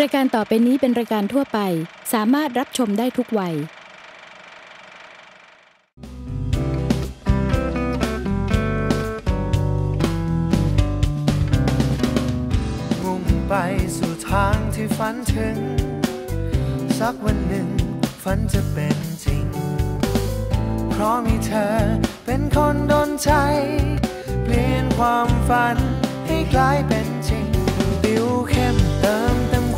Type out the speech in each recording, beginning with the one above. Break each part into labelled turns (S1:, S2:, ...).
S1: รายการต่อไปนี้เป็นรายการทั่วไปสามารถรับชมได้ทุกวัย
S2: มุ่งไปสู่ทางที่ฝันถึง สักวันหนึ่งฝันจะเป็นจริงเพราะมีเธอเป็นคนดนใจ เปลี่ยนความฝัน ให้กลายเป็นจริงดิวเข้ม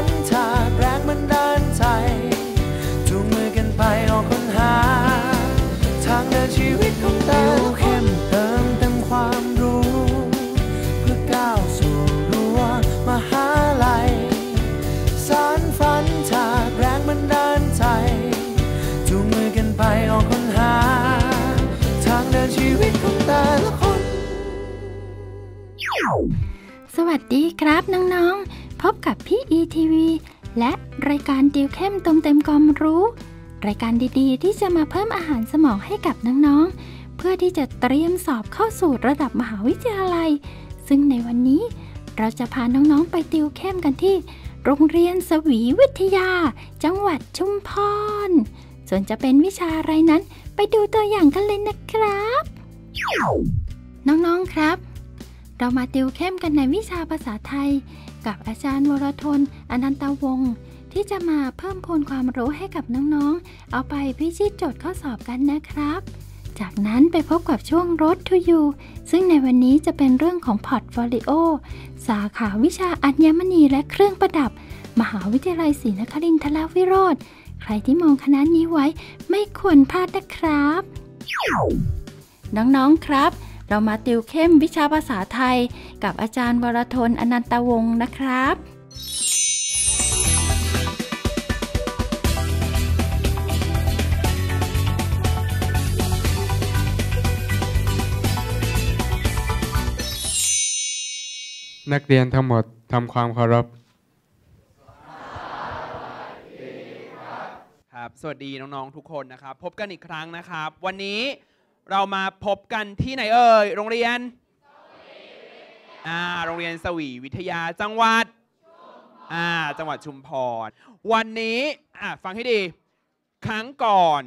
S2: น
S1: ครับน้องๆพบกับพี่อีทีวีและรายการดิวเข้มตรมเต็มความรู้ รายการดีๆ ที่จะมาเพิ่มอาหารสมองให้กับน้องๆเพื่อที่จะเตรียมสอบเข้าสู่ระดับมหาวิทยาลัย ซึ่งในวันนี้เราจะพาน้องๆ ไปติวเข้มกันที่โรงเรียนสวีวิทยาจังหวัดชุมพร ส่วนจะเป็นวิชาอะไรนั้นไปดูตัวอย่างกันเลยนะครับ น้องๆครับเรามาติวเข้มกันในวิชาภาษาไทย กับอาจารย์วรทนอนันตวงศ์ที่จะมาเพิ่มพูนความรู้ให้กับน้องๆเอาไปพิชิตโจทย์ข้อสอบกันนะครับ จากนั้นไปพบกับช่วงรถทู to You ซึ่งในวันนี้จะเป็นเรื่องของพอร์ตโฟลิโอสาขาวิชาอัญมณีและเครื่องประดับ มหาวิทยาลัยศรีนครินทรวิโรธใครที่มองคณะนี้ไว้ไม่ควรพลาดนะครับ น้องๆครับเรามาติวเข้มวิชาภาษาไทย กับอาจารย์วรทนอนันตวงศ์นะครับ
S3: นักเรียนทั้งหมดทำความเคารพ
S4: ครับ สวัสดี น้อง ๆ ทุกคนนะครับ พบกันอีกครั้งนะครับ วันนี้เรามาพบกันที่ไหนเอ่ยโรงเรียนอ่าโรงเรียนสวีวิทยาจังหวัดอ่าจังหวัดชุมพร วันนี้อ่าฟังให้ดี ครั้งก่อน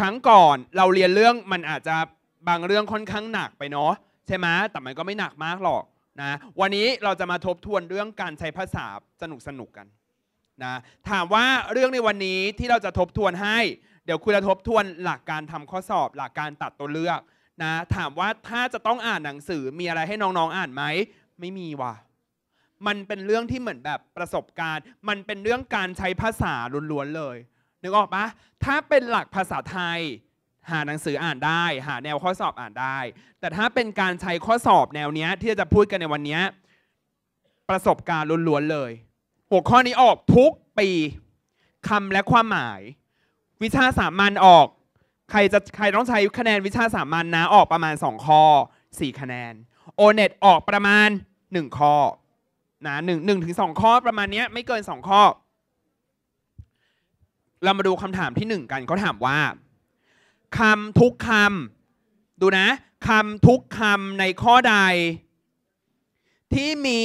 S4: ครั้งก่อนเราเรียนเรื่องมันอาจจะบางเรื่องค่อนข้างหนักไปเนาะใช่ไหม แต่มันก็ไม่หนักมาก หรอกนะ วันนี้เราจะมาทบทวนเรื่องการใช้ภาษาสนุกสนุกกันนะ ถามว่าเรื่องในวันนี้ที่เราจะทบทวนให้เดี๋ยวคุณจะทบทวนหลักการทำข้อสอบหลักการตัดตัวเลือกนะถามว่าถ้าจะต้องอ่านหนังสือมีอะไรให้น้องๆอ่านไหม ไม่มีว่ะ มันเป็นเรื่องที่เหมือนแบบประสบการณ์ มันเป็นเรื่องการใช้ภาษาล้วนๆเลย นึกออกปะถ้าเป็นหลักภาษาไทย หาหนังสืออ่านได้ หาแนวข้อสอบอ่านได้ แต่ถ้าเป็นการใช้ข้อสอบแนวเนี้ยที่จะพูดกันในวันนี้ประสบการณ์ล้วนๆเลยหัวข้อนี้ออกทุกปีคำและความหมายวิชาสามัญออก ใครจะใครต้องใช้คะแนนวิชาสามัญนนะออกประมาณ2ข้อ4 คะแนนโอเน็ตออกประมาณ1ข้อนะหนึ่งหนึ่งถึงสองข้อประมาณนี้ไม่เกิน2ข้อเรามาดูคำถามที่ 1 กันเขาถามว่าคำทุกคำดูนะคำทุกคำในข้อใด ที่มี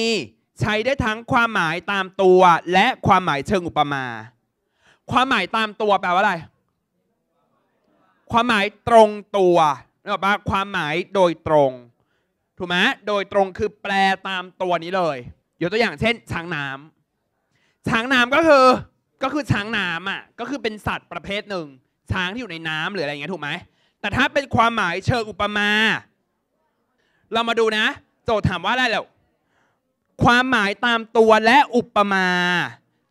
S4: ใช้ได้ทั้งความหมายตามตัวและความหมายเชิงอุปมาความหมายตามตัวแปลว่าอะไร ความหมายตรงตัวนึกออกปะความหมายโดยตรง ถูกไหมโดยตรงคือแปลตามตัวนี้เลยยกตัวอย่างเช่น ช้างน้ำ ช้างน้ำก็คือก็คือช้างน้ำอ่ะ ก็คือเป็นสัตว์ประเภทหนึ่ง ช้างที่อยู่ในน้ำหรืออะไรเงี้ยถูกไหมแต่ถ้าเป็นความหมายเชิงอุปมา เรามาดูนะ โจทย์ถามว่าอะไรแล้ว ความหมายตามตัวและอุปมา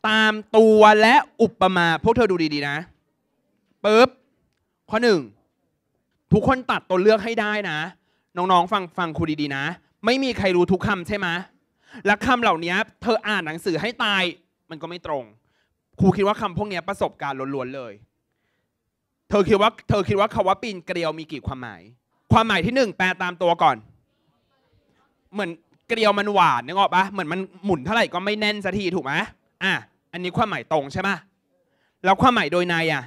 S4: ตามตัวและอุปมาพวกเธอดูดีๆนะ ปึ๊บข้อหนึ่งทุกคนตัดตัวเลือกให้ได้นะ น้องๆฟังฟังครูดีๆนะ ไม่มีใครรู้ทุกคำใช่ไหมและคำเหล่านี้เธออ่านหนังสือให้ตายมันก็ไม่ตรงครูคิดว่าคำพวกนี้ประสบการณ์ล้วนๆเลย เธอคิดว่า เธอคิดว่าคำว่าปีนเกลียวมีกี่ความหมาย ความหมายที่หนึ่งแปลตามตัวก่อน เหมือนเกลียวมันหวานนึกออกปะเหมือนมันหมุนเท่าไหร่ก็ไม่แน่นสักทีถูกไหมอ่ะ อันนี้ความหมายตรงใช่ไหมแล้วความหมายโดยในอ่ะ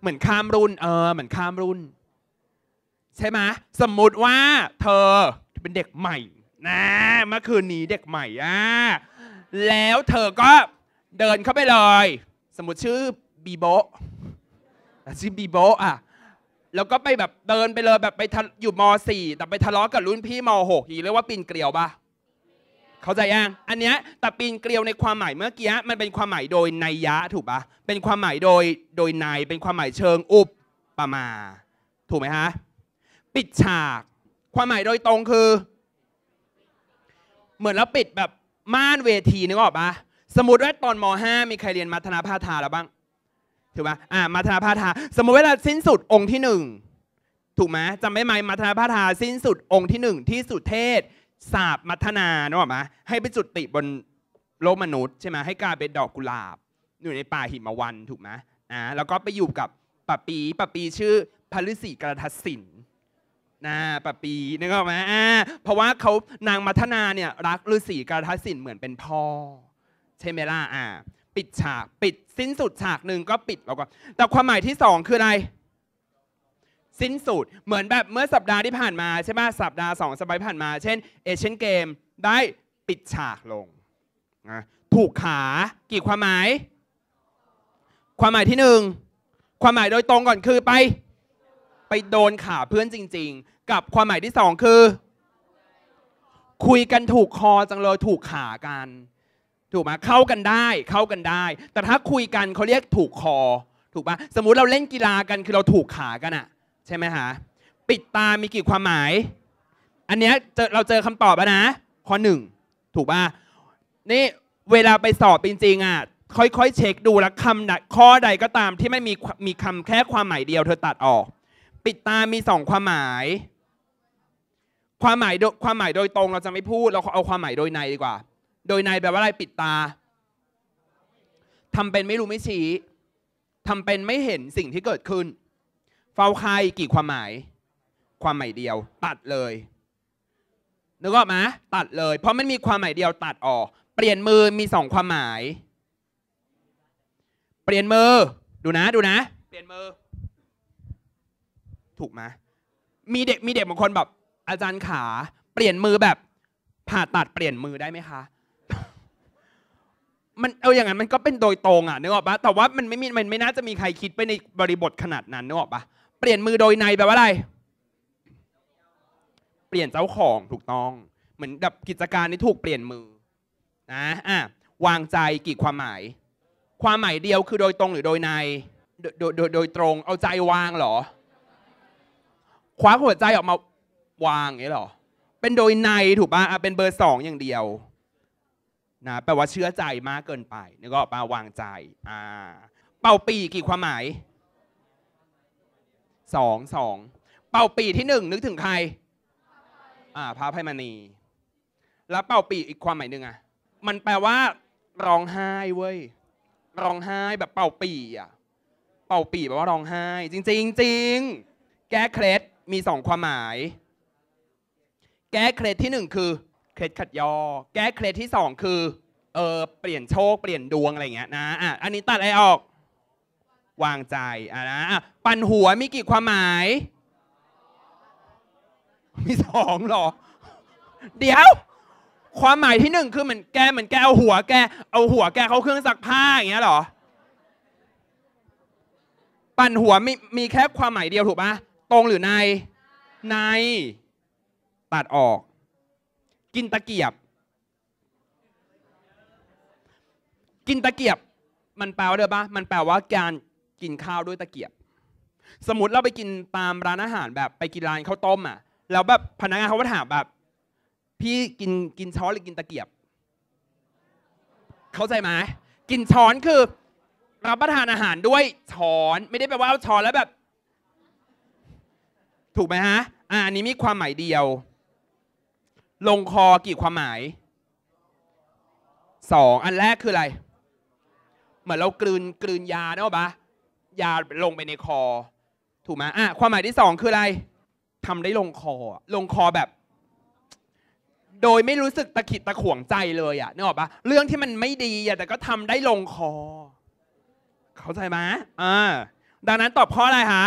S4: เหมือนข้ามรุ่น เออ เหมือนข้ามรุ่น ใช่ไหมสมมุติว่าเธอเป็นเด็กใหม่ นะ เมื่อคืนนี้เด็กใหม่อ่ะ แล้วเธอก็เดินเข้าไปเลย สมมติชื่อบีโบชื่อบีโบอ่ะ แล้วก็ไปแบบเดินไปเลยแบบไปอยู่ม .4 แต่ไปทะเลาะกับรุ่นพี่ม .6 อี่เรียกว่าปีนเกลียวปะเข้าใจยังอันเนี้ยตะปีนเกลียวในความหมายเมื่อกี้มันเป็นความหมายโดยนัยยะถูกปะเป็นความหมายโดยโดยนายเป็นความหมายเชิงอุปปมา ถูกไหมฮะปิดฉาก ความหมายโดยตรงคือ เหมือนเราปิดแบบม่านเวทีนึกออกปะสมมติว่าตอนม .5 มีใครเรียนมัธนาพาธาแล้วบ้างถูกปะอ่ามัธนาพาธาสมมติเวลาสิ้นสุดองค์ที่หนึ่งถูกไหมจำไม่ไหมมัธนาพาธาสิ้นสุดองค์ที่หนึ่งที่สุดเทศสาบมัทนาเนอะมะให้ไปจุดติบนโลกมนุษย์ใช่ไหมให้กลายเป็นดอกกุหลาบ อยู่ในป่าหิมวัน ถูกไหมอ่าแล้วก็ไปอยู่กับปะปีปะปีชื่อพฤษีกระทัศินนะปะปีนึกออกไหม่าเพราะว่าเขานางมัทนาเนี่ยรักฤศีกระทัศินเหมือนเป็นพ่อ ใช่ไหมล่ะอ่า ปิดฉากปิดสิ้นสุดฉากหนึ่งก็ปิดแล้วก็ แต่ความหมายที่สองคืออะไรสิ้นสุด เหมือนแบบเมื่อสัปดาห์ที่ผ่านมาใช่ไหมสัปดาห์สองสัปดาห์ผ่านมาเช่นเอเชียนเกมได้ปิดฉากลงนะถูกขากี่ความหมาย ความหมายที่หนึ่งความหมายโดยตรงก่อนคือไป ไปโดนขาเพื่อนจริง ๆ กับความหมายที่สองคือ คุยกันถูกคอจังเลยถูกขากัน ถูกไหมเข้ากันได้เข้ากันได้ แต่ถ้าคุยกันเขาเรียกถูกคอถูกปะสมมุติเราเล่นกีฬากันคือเราถูกขากันอะใช่ไหมฮะปิดตา มีกี่ความหมาย อันเนี้ยเราเจอคำตอบแล้วนะ ข้อหนึ่งถูกป่ะนี่เวลาไปสอบจริงๆอ่ะค่อยๆ เช็คดูล้วคำข้อใดก็ตามที่ไม่มีมีคำแค่ความหมายเดียวเธอตัดออก ปิดตามีสองความหมาย ความหมายความหมายโดยตรง เราจะไม่พูด เราเอาความหมายโดยในดีกว่า โดยในแปลว่าอะไรปิดตา ทำเป็นไม่รู้ไม่ชี้ทำเป็นไม่เห็นสิ่งที่เกิดขึ้นเฝ้าไขรกี่ความหมายความหมายเดียว ตัดเลยนึกออกไหมตัดเลย เพราะมันมีความหมายเดียว ตัดออกเปลี่ยนมือมีสองความหมาย เปลี่ยนมือ ดูนะ ดูนะเปลี่ยนมือ ถูกไหมมีเด็กมีเด็กบางคนแบบอาจารย์ขา เปลี่ยนมือแบบ ผ่าตัดเปลี่ยนมือได้ไหมคะ มันเอาอย่างนั้นมันก็เป็นโดยตรงอ่ะนึกออกปะแต่ว่ามันไม่มีมันไม่น่าจะมีใครคิดไปในบริบทขนาดนั้นนึกออกปะเปลี่ยนมือโดยในแปลว่าอะไร เปลี่ยนเจ้าของถูกต้อง เหมือนแบบกิจการนี้ถูกเปลี่ยนมือ นะอ่ะวางใจกี่ความหมาย ความหมายเดียวคือโดยตรงหรือโดยใน โดยโดยโดยตรง เอาใจวางเหรอ คว้าหัวใจออกมาวางอย่างนี้หรอเป็นโดยในถูกป่ะอ่ะเป็นเบอร์สองอย่างเดียวนะแปลว่าเชื่อใจมากเกินไปนีกกป่ะวางใจอ่าเป่าปีกี่ความหมายสองสองเป่าปีที่หนึ่งนึกถึงใคร อ่าพระไพมณีแล้วเป่าปีอีกความหมายหนึ่งอ่ะมันแปลว่าร้องไห้เว้ยร้องไห้แบบเป่าปีอ่ะเป่าปีแปลว่าร้องไห้ จริงจริงจริง แก้เคล็ดมีสองความหมาย แก้เคล็ดที่หนึ่งคือเคล็ดขัดยอ แก้เคล็ดที่สองคือเออเปลี่ยนโชคเปลี่ยนดวงอะไรเงี้ยนะอ่ะอันนี้ตัดอะไรออกวางใจอ่ะนะปั่นหัวมีกี่ความหมาย มีสองหรอ เดี๋ยว ความหมายที่หนึ่งคือเหมือนแกเหมือนแกเอาหัวแกเอาหัว แก เขาเครื่องซักผ้าอย่างเงี้ยหรอปั่นหัวมีมีแค่ความหมายเดียวถูกปะตรงหรือใน ในตัดออก กินตะเกียบ กินตะเกียบมันแปลว่าเด้อปะมันแปลว่าการกินข้าวด้วยตะเกียบ สมมติเราไปกินตามร้านอาหารแบบไปกินร้านข้าวต้มอ่ะแล้วแบบพนักงานเขาก็ถามแบบ พี่กินกินช้อนหรือกินตะเกียบ เข้าใจไหมกินช้อนคือ รับประทานอาหารด้วยช้อนไม่ได้แปลว่าเอาช้อนแล้วแบบ ถูกไหมฮะ อ่าอันนี้มีความหมายเดียว ลงคอกี่ความหมายสองอันแรกคืออะไรเหมือนเรากลืนกลืนยาเนอะปะยาลงไปในคอ ถูกไหมอ่ะความหมายที่สองคืออะไรทำได้ลงคอ ลงคอแบบ โดยไม่รู้สึกตะขิดตะขวงใจเลยอะนึกออกปะเรื่องที่มันไม่ดีอะแต่ก็ทำได้ลงคอ เข้าใจไหมอ่าดังนั้นตอบข้ออะไรคะ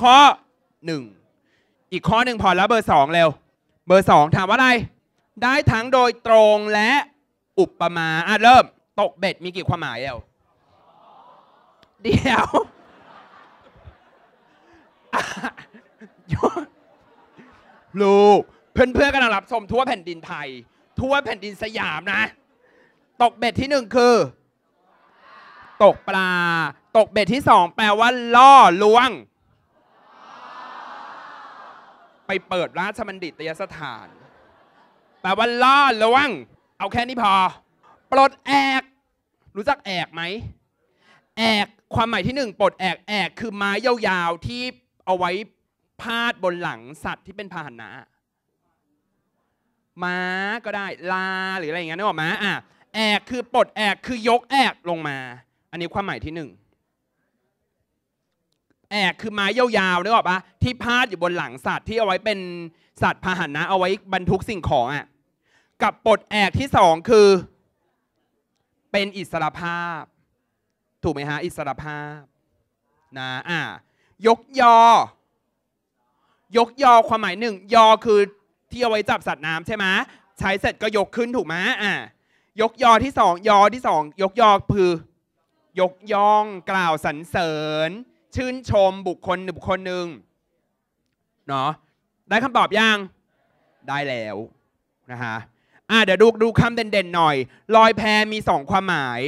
S4: ข้อหนึ่ง อีกข้อหนึ่งพอแล้วเบอร์สองเร็วเบอร์สองถามว่าอะไร ได้ทั้งโดยตรงและอุปมาอ่ะเริ่ม ตกเบ็ดมีกี่ความหมายเอวเดี๋ยว ลูกเพื่อนๆกำลังรับชมทั่วแผ่นดินไทย ทั่วแผ่นดินสยามนะ ตกเบ็ดที่หนึ่งคือ ตกปลา ตกเบ็ดที่สอง แปลว่าล่อลวง ไปเปิดราชบัณฑิตยสถาน แปลว่าล่อลวง เอาแค่นี้พอ ปลดแอก รู้จักแอกไหม แอกความหมายที่หนึ่งปลดแอกแอกคือไม้ยาวๆที่เอาไว้พาดบนหลังสัตว์ที่เป็นพาหนะ ม้าก็ได้ลาหรืออะไรอย่างเงี้ยนึกออกไหมอ่ะแอกคือปลดแอกคือยกแอกลงมา อันนี้ความหมายที่หนึ่งแอกคือไม้ยาวๆนึกออกปะที่พาดอยู่บนหลังสัตว์ที่เอาไว้เป็นสัตว์พาหนะเอาไว้บรรทุกสิ่งของอ่ะกับปลดแอกที่สองคือ เป็นอิสระภาพถูกไหมฮะอิสรภาพนะอ่ายกยอ ยกยอความหมายหนึ่งยอคือที่เอาไว้จับสัตว์น้ำใช่ไหมใช้เสร็จก็ยกขึ้นถูกไหมอ่ายกยอที่สองยอที่สองยกยอคือ ยกย่องกล่าวสรรเสริญ ชื่นชมบุคคลหนึ่งบุคคลหนึ่งเนาะได้คำตอบยังได้แล้วนะฮะอ่ะเดี๋ยวดูดูคำเด่นๆหน่อยลอยแพมีสองความหมาย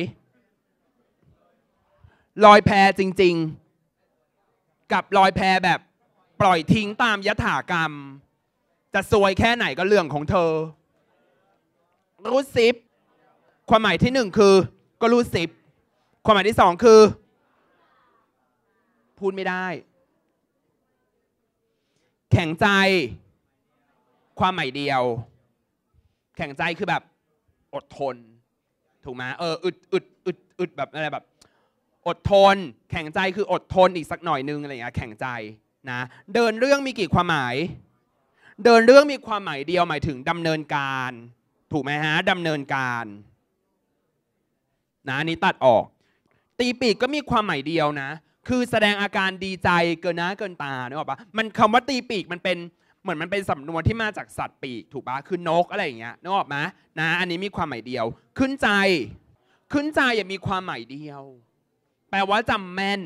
S4: ลอยแพจริงๆ กับลอยแพแบบปล่อยทิ้งตามยถากรรม จะซวยแค่ไหนก็เรื่องของเธอ รู้สิบ ความหมายที่หนึ่งคือ ก็รู้สิบ ความหมายที่สองคือ พูดไม่ได้ แข็งใจ ความหมายเดียว แข็งใจคือแบบอดทน ถูกไหมเอออึดอึดอึดอึดแบบอะไรแบบอดทน แข็งใจคืออดทนอีกสักหน่อยนึงอะไรอย่างเงี้ยแข็งใจนะ เดินเรื่องมีกี่ความหมาย เดินเรื่องมีความหมายเดียวหมายถึงดำเนินการ ถูกไหมฮะดำเนินการนะนี้ตัดออก ตีปีกก็มีความหมายเดียวนะ คือแสดงอาการดีใจเกินหน้าเกินตาเนอะปะมันคำว่าตีปีกมันเป็นเหมือนมันเป็นสำนวนที่มาจากสัตว์ปีกถูกปะคือนกอะไรอย่างเงี้ยนึกออกไหมนะ อันนี้มีความหมายเดียว ขึ้นใจ ขึ้นใจอย่ามีความหมายเดียวแปลว่าจำแม่น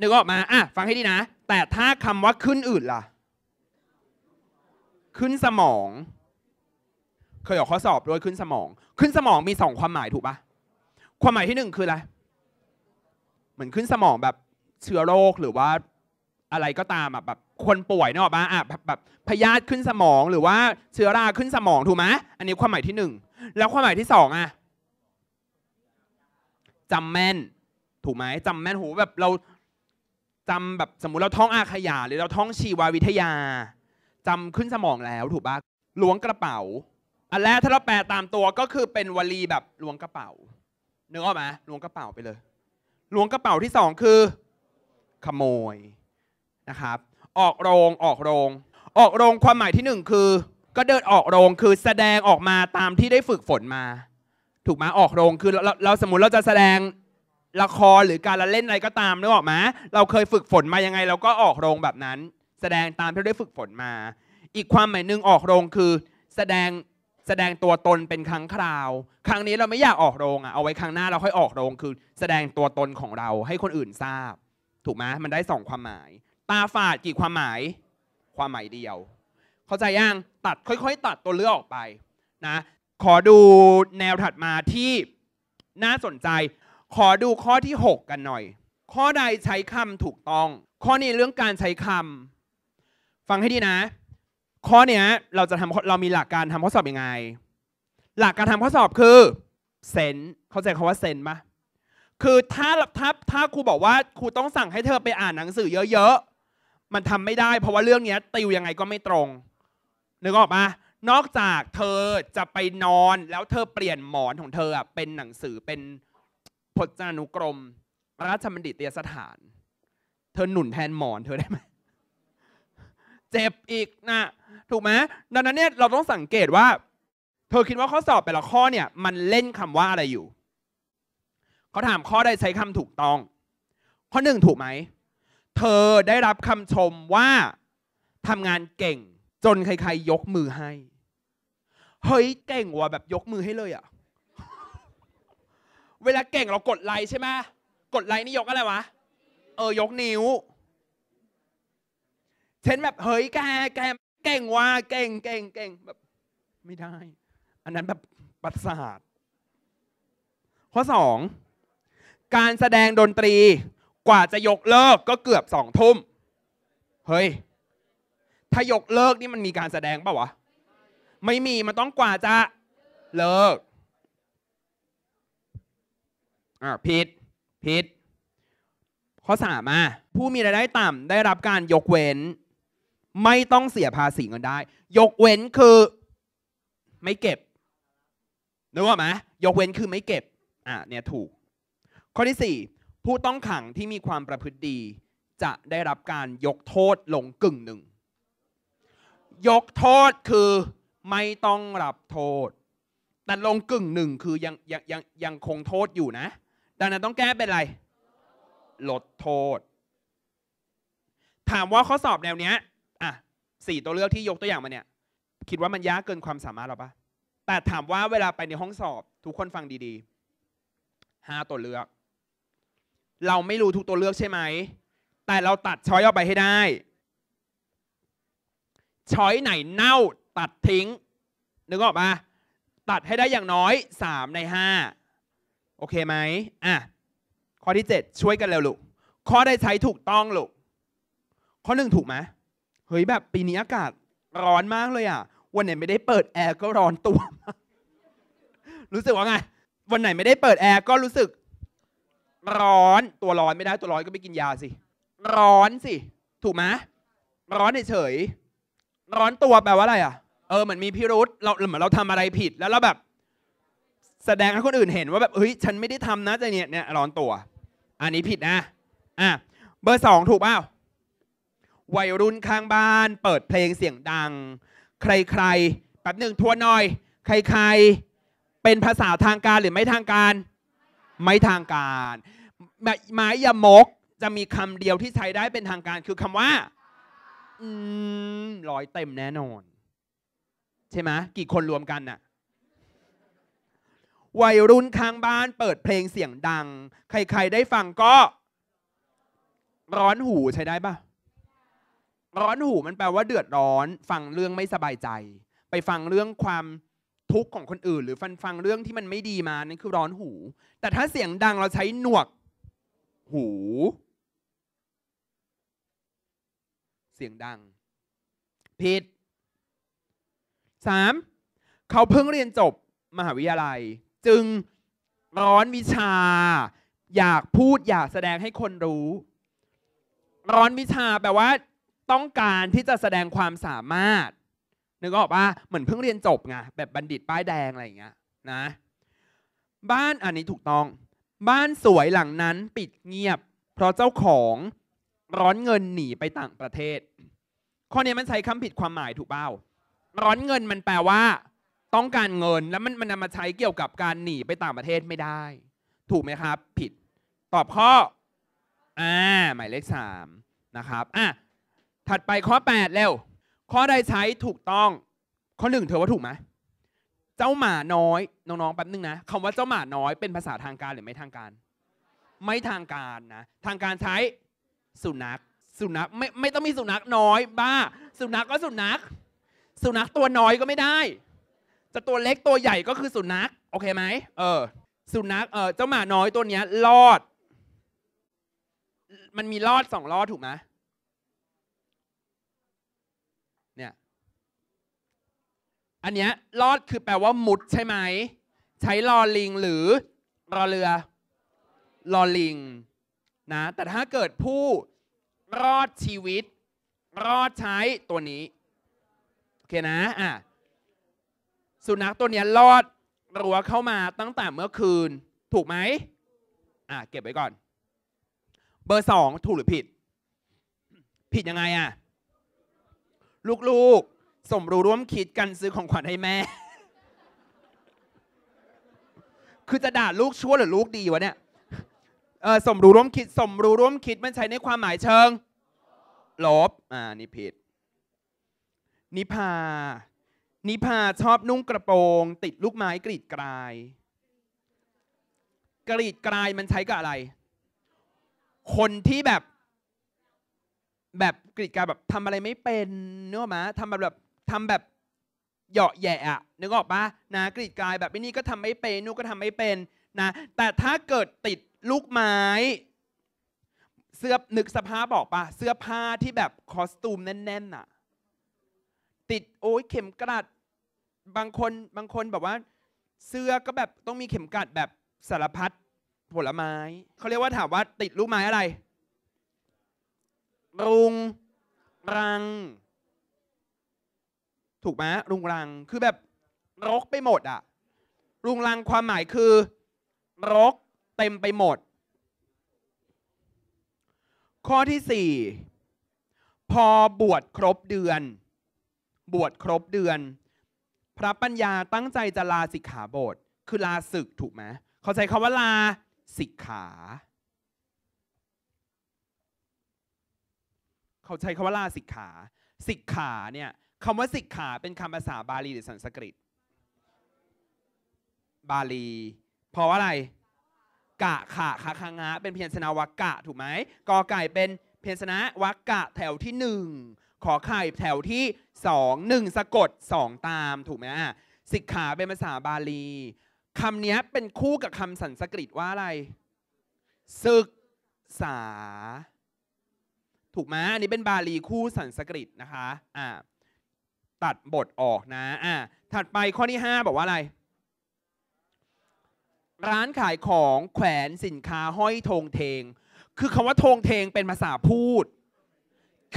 S4: นึกออกมาอ่ะฟังให้ดีนะ แต่ถ้าคำว่าขึ้นอื่นล่ะ ขึ้นสมอง เคยออกข้อสอบด้วยขึ้นสมอง ขึ้นสมองมีสองความหมายถูกปะความหมายที่หนึ่งคือ อะไร เหมือนขึ้นสมองแบบ เชื้อโรคหรือว่า อะไรก็ตามอ่ะแบบ คนป่วยเนาะบ้าอ่ะแบบแบบพยาธิขึ้นสมอง หรือว่าเชื้อราขึ้นสมองถูกไหมอันนี้ความหมายที่หนึ่ง แล้วความหมายที่สองอ่ะจำแม่นถูกไหมจำแม่นหูแบบเราจำแบบสมมุติเราท่องอาขยาหรือเราท่องชีววิทยา จำขึ้นสมองแล้วถูกปะล้วงกระเป๋า อันแรกถ้าเราแปลตามตัวก็คือเป็นวลีแบบล้วงกระเป๋านึกออกไหมล้วงกระเป๋าไปเลยล้วงกระเป๋าที่สองคือ ขโมยนะครับ ออกโรงออกโรง ออกโรงความหมายที่หนึ่งคือ ก็เดินออกโรงคือแสดงออกมาตามที่ได้ฝึกฝนมา ถูกไหมออกโรงคือเราเราสมมติเราจะแสดงละครหรือการละเล่นอะไรก็ตามนึกออกไหมเราเคยฝึกฝนมายังไงเราก็ออกโรงแบบนั้น แสดงตามที่เราได้ฝึกฝนมา อีกความหมายหนึ่งออกโรงคือแสดงแสดงตัวตนเป็นครั้งคราว ครั้งนี้เราไม่อยากออกโรงอ่ะเอาไว้ครั้งหน้าเราค่อยออกโรงคือ แสดงตัวตนของเราให้คนอื่นทราบ ถูกไหมมันได้สองความหมาย ตาฝาดกี่ความหมายความหมายเดียว เข้าใจยังตัดค่อยๆ ตัดตัวเลือกออกไปนะขอดูแนวถัดมาที่น่าสนใจขอดูข้อที่ 6 กันหน่อย ข้อใดใช้คำถูกต้อง ข้อนี้เรื่องการใช้คำฟังให้ดีนะ ข้อเนี้ยเราจะทำเรามีหลักการทำข้อสอบอยังไง หลักการทำข้อสอบคือเซนเข้าใจคาว่าเซนปะคือถ้าถ้าถ้าครูบอกว่าครูต้องสั่งให้เธอไปอ่านหนังสือเยอะๆมันทำไม่ได้ เพราะว่าเรื่องนี้ติวยังไงก็ไม่ตรงนึกออกปะนอกจากเธอจะไปนอนแล้วเธอเปลี่ยนหมอนของเธอเป็นหนังสือเป็นจนานุกรมราชบัณฑิตยสถาน เธอหนุนแทนหมอน เธอได้ไหม เจ็บอีกนะถูกไหมดังนั้นเนี่ย เราต้องสังเกตว่า เธอคิดว่าข้อสอบแต่ละข้อเนี่ย มันเล่นคำว่าอะไรอยู่เขาถามข้อใดใช้คำถูกต้อง ข้อหนึ่งถูกไหม เธอได้รับคำชมว่าทำงานเก่งจนใครๆยกมือให้เฮ้ยเก่งว่ะแบบยกมือให้เลยอะ่ะเวลาเก่งเรากดไลค์ใช่ไหม กดไลค์นี่ยกอะไรวะ เออ ยกนิ้ว เช่นแบบ เฮ้ยแก แกเก่งว่า เก่งเก่งเก่งแบบไม่ได้ อันนั้นแบบประสาท ข้อสอง การแสดงดนตรี กว่าจะยกเลิกก็เกือบสองทุ่ม เฮ้ยถ้ายกเลิกนี่มันมีการแสดงป่าวะ ไม่มี มันต้องกว่าจะ เลิกอ่าผิดผิดข้อสามอ่ะผู้มีรายได้ต่ำได้รับการยกเว้น ไม่ต้องเสียภาษีเงินได้ ยกเว้นคือไม่เก็บนึกว่าไหมยกเว้นคือไม่เก็บอ่าเนี่ยถูก ข้อที่สี่ผู้ต้องขังที่มีความประพฤติดี จะได้รับการยกโทษลงกึ่งหนึ่งยกโทษคือไม่ต้องรับโทษ แต่ลงกึ่งหนึ่งคือยังยังยังยังคงโทษอยู่นะดังนั้นต้องแก้เป็นอะไร ลดโทษ ถามว่าข้อสอบแนวเนี้ย อ่ะสี่ตัวเลือกที่ยกตัวอย่างมาเนี่ยคิดว่ามันยากเกินความสามารถหรอปะแต่ถามว่าเวลาไปในห้องสอบทุกคนฟังดีๆห้าตัวเลือก เราไม่รู้ทุกตัวเลือกใช่ไหม แต่เราตัดช้อยออกไปให้ได้ ช้อยไหนเน่า ตัดทิ้ง นึกออกปะตัดให้ได้อย่างน้อยสามในห้าโอเคไหมอ่ะ ข้อที่7ช่วยกันแล้วลูก ข้อใดใช้ถูกต้องลูก ข้อหนึ่งถูกไหมเฮ้ยแบบปีนี้อากาศ ร้อนมากเลยอ่ะ วันไหนไม่ได้เปิดแอร์ก็ร้อนตัว รู้สึกว่าไง วันไหนไม่ได้เปิดแอร์ก็รู้สึก ร้อนตัวร้อนไม่ได้ตัวร้อนก็ไปกินยาสิ ร้อนสิ ถูกไหมร้อนเฉย ร้อนตัวแปลว่าอะไรอ่ะ เออเหมือนมีพิรุษเราเหมือนเราทำอะไรผิดแล้วเราแบบแสดงให้คนอื่นเห็นว่าแบบ เฮ้ย ฉันไม่ได้ทำนะแต่เนี่ยเนี่ยร้อนตัว อันนี้ผิดนะอ่ะเบอร์สองถูกเปล่าวัยรุ่นข้างบ้าน เปิดเพลงเสียงดัง ใครใแป๊บหนึ่งทัวหน่อย ใครใครเป็นภาษาทางการหรือไม่ทางการ ไม่ทางการ ไม้ยมก จะมีคำเดียวที่ใช้ได้เป็นทางการ คือคำว่า อืมร้อยเต็มแน่นอน ใช่ไหมกี่คนรวมกันน่ะวัยรุ่นข้างบ้าน เปิดเพลงเสียงดัง ใคร ๆ ได้ฟังก็ ร้อนหู ใช้ได้ปะร้อนหูมันแปลว่าเดือดร้อน ฟังเรื่องไม่สบายใจ ไปฟังเรื่องความทุกข์ของคนอื่น หรือฟังฟังเรื่องที่มันไม่ดีมานั่นคือร้อนหู แต่ถ้าเสียงดังเราใช้หนวก หู เสียงดังผิดสามเขาเพิ่งเรียนจบมหาวิทยาลัยจึงร้อนวิชาอยากพูดอยากแสดงให้คนรู้ ร้อนวิชาแปลว่า ต้องการที่จะแสดงความสามารถนึกออกปะเหมือนเพิ่งเรียนจบไงแบบบัณฑิตป้ายแดงอะไรอย่างเงี้ยนะ บ้านอันนี้ถูกต้อง บ้านสวยหลังนั้นปิดเงียบ เพราะเจ้าของ ร้อนเงินหนีไปต่างประเทศ ข้อนี้มันใช้คำผิดความหมายถูกเปล่าร้อนเงินมันแปลว่าต้องการเงินแล้วมันมันนำมาใช้เกี่ยวกับการหนีไปต่างประเทศไม่ได้ ถูกไหมครับ ผิดตอบข้ออ่าหมายเลขสามนะครับอ่ะถัดไปข้อ8แล้วข้อใดใช้ถูกต้อง ข้อหนึ่งเธอว่าถูกไหมเจ้าหมาน้อยน้องๆแป๊บนึงนะคำว่าเจ้าหมาน้อยเป็นภาษาทางการหรือไม่ทางการ ไม่ทางการนะทางการใช้สุนัข สุนัขไม่ไม่ต้องมีสุนัขน้อยบ้า สุนัขก็สุนัขสุนัขตัวน้อยก็ไม่ได้จะตัวเล็กตัวใหญ่ก็คือสุนัขโอเคไหมเออ สุนัขเออเจ้าหมาน้อยตัวเนี้ย รอด มันมีรอดสองรอดถูกไหมเนี่ย อันเนี้ยรอดคือแปลว่ามุดใช่ไหม ใช้ลอลิงหรือรอเรือลอลิง นะ แต่ถ้าเกิดผู้รอดชีวิต รอดใช้ตัวนี้โอเคนะอ่ะสุนัขตัวนี้ลอดรั้วเข้ามาตั้งแต่เมื่อคืน ถูกไหมอ่าเก็บไว้ก่อน เบอร์สองถูกหรือผิด ผิดยังไงอ่ะ ลูกๆ สมรู้ร่วมคิดกันซื้อของขวัญให้แม่ คือจะด่าลูกชั่วหรือลูกดีวะเนี่ยเออสมรู้ร่วมคิด สมรู้ร่วมคิดมันใช้ในความหมายเชิง ลบอ่านี่ผิด นิพานิพาชอบนุ่งกระโปรง ติดลูกไม้กรีดกลาย กรีดกลายมันใช้กับอะไร คนที่แบบ แบบกรีดกลายแบบทำอะไรไม่เป็นเนอหมาทำแบบทำแบบเหยาะแย่อะนึกออกปะนะกรีดกลายแบบนี่ก็ทำไม่เป็นนู่นก็ทำไม่เป็นนะแต่ถ้าเกิดติดลูกไม้เสื้อนึกสภาพบอกปะเสื้อผ้าที่แบบคอสตูมแน่นๆอะติดโอ้ยเข็มกลัดบางคนบางคนแบบว่า เสื้อก็แบบต้องมีเข็มกลัดแบบสารพัดผลไม้ เขาเรียกว่าถามว่าติดรูปไม้อะไร รุงรัง ถูกไหมรุงรังคือแบบ รกไปหมดอะรุงรังความหมายคือ รกเต็มไปหมด ข้อที่สี่พอบวชครบเดือนบวชครบเดือน พระปัญญาตั้งใจจะลาสิกขาบท คือลาศึกถูกไหมเขาใช้คาว่าลาสิกขา เขาใช้คาว่าลาสิกขาสิกขาเนี่ยคำว่าสิกขาเป็นคำภาษาบาลีหรือสันสกฤต บาลี เพราะว่าอะไรกะขะคาคางะเป็นเพียรชนะวักกะถูกไหมกอไก่เป็นเพียรชนะวักกะแถวที่หนึ่งขอไข่แถวที่สองหนึ่งสะกดสองตาม ถูกไหมอ่ะสิกขาเป็นภาษาบาลีคำนี้เป็นคู่กับคำสันสกฤตว่าอะไรศึกษาถูกไหมอันนี้เป็นบาลีคู่สันสกฤตนะคะอ่าตัดบทออกนะอ่าถัดไปข้อที่ 5 บอกว่าอะไร ร้านขายของแขวนสินค้าห้อยธงเทง คือคำว่าธงเทงเป็นภาษาพูด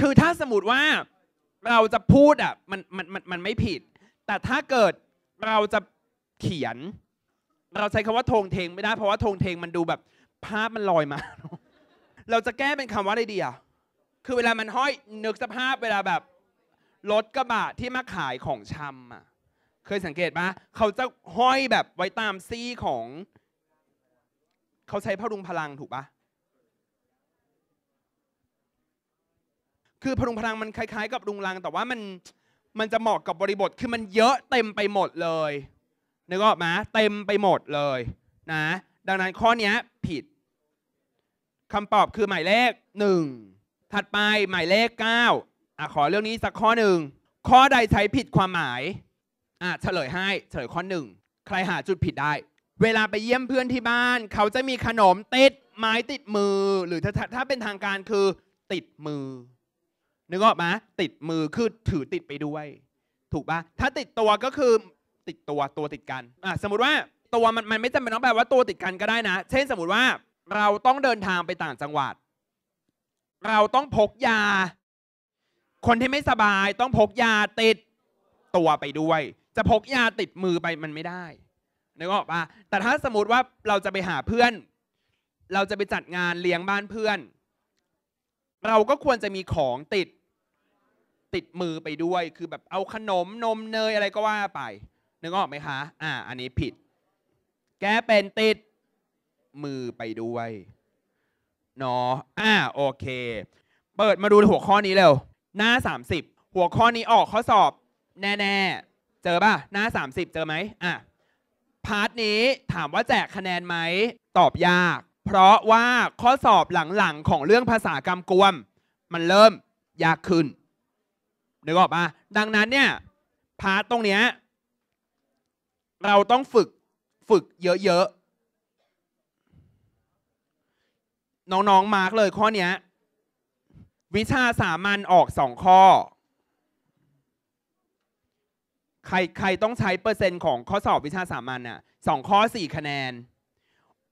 S4: คือถ้าสมมติว่าเราจะพูดอ่ะมันมันมันมันไม่ผิด แต่ถ้าเกิดเราจะเขียน เราใช้คำว่าทงเทง ไม่ได้เพราะว่าทงเทงมันดูแบบ ภาพมันลอยมา เราจะแก้เป็นคำว่าอะไรดีอ่ะคือเวลามันห้อยนึกสภาพเวลาแบบรถกระบะที่มาขายของชำอ่ะ เคยสังเกตปะเขาจะห้อยแบบไว้ตามซี่ของ เขาใช้พลุงพลังถูกปะคือพลุงพลังมันคล้ายๆกับรุงลัง แต่ว่ามันมันจะเหมาะกับบริบทคือมันเยอะเต็มไปหมดเลยนึกออกไหมเต็มไปหมดเลยนะ ดังนั้นข้อนี้ผิดคำตอบคือหมายเลขหนึ่งถัดไปหมายเลข9อ่ะขอเรื่องนี้สักข้อหนึ่งข้อใดใช้ผิดความหมายอ่ะเฉลยให้ เฉลยข้อหนึ่งใครหาจุดผิดได้ เวลาไปเยี่ยมเพื่อนที่บ้าน เขาจะมีขนมติดไม้ติดมือ หรือถ้าถ้าเป็นทางการคือติดมือนึกออกไหมติดมือคือถือติดไปด้วยถูกปะถ้าติดตัวก็คือติดตัวตัวติดกันอ่ะสมมติว่าตัวมันมันไม่จำเป็นต้องแปลว่าตัวติดกันก็ได้นะ เช่นสมมติว่าเราต้องเดินทางไปต่างจังหวัด เราต้องพกยา คนที่ไม่สบายต้องพกยาติดตัวไปด้วย จะพกยาติดมือไปมันไม่ได้นึกออกปะแต่ถ้าสมมติว่าเราจะไปหาเพื่อน เราจะไปจัดงานเลี้ยงบ้านเพื่อนเราก็ควรจะมีของติด ติดมือไปด้วย คือแบบเอาขนมนมเนยอะไรก็ว่าไป นึกออกไหมคะอ่า อันนี้ผิด แกเป็นติดมือไปด้วยเนาะอ่าโอเค เปิดมาดูหัวข้อนี้เร็ว หน้า 30 หัวข้อนี้ออกข้อสอบแน่ ๆ เจอป่ะ หน้า 30 เจอไหมอ่ะพาร์ทนี้ถามว่าแจกคะแนนไหม ตอบยากเพราะว่าข้อสอบหลังๆของเรื่องภาษากรรมกวม มันเริ่ม ยากขึ้นนึกออกปะดังนั้นเนี่ย พาร์ตตรงเนี้ย เราต้องฝึกฝึกเยอะ ๆ น้อง ๆ มาร์กเลยข้อเนี้ย วิชาสามัญออกสองข้อ ใครใครต้องใช้เปอร์เซ็นต์ของข้อสอบวิชาสามัญอ่ะสองข้อสี่คะแนน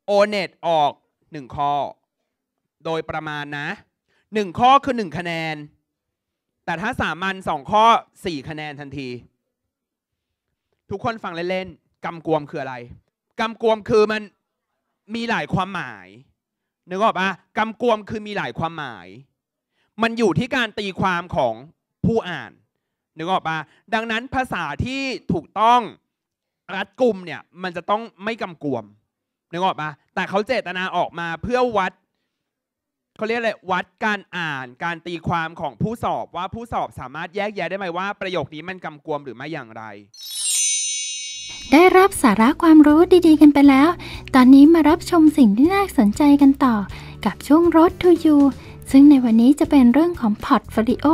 S4: โอเน็ตออกหนึ่งข้อ โดยประมาณนะหนึ่งข้อคือหนึ่งคะแนน แต่ถ้าสามัญสองข้อสี่คะแนนทันที ทุกคนฟังเล่นๆกำกวมคืออะไรกำกวมคือมันมีหลายความหมายนึกออกปะกำกวมคือมีหลายความหมาย มันอยู่ที่การตีความของผู้อ่านนึกออกปะดังนั้นภาษาที่ถูกต้องรัดกลุ่มเนี่ยมันจะต้องไม่กำกวมนึกออกปะแต่เขาเจตนาออกมาเพื่อวัด เขาเรียกอะไร วัดการอ่านการตีความของผู้สอบว่าผู้สอบสามารถแยกแยะได้ไหมว่าประโยคนี้มันกำกวมหรือไม่อย่างไร
S1: ได้รับสาระความรู้ดีๆกันไปแล้ว ตอนนี้มารับชมสิ่งที่น่าสนใจกันต่อกับช่วงรถทูยูซึ่งในวันนี้จะเป็นเรื่องของพอร์ตฟลิโอ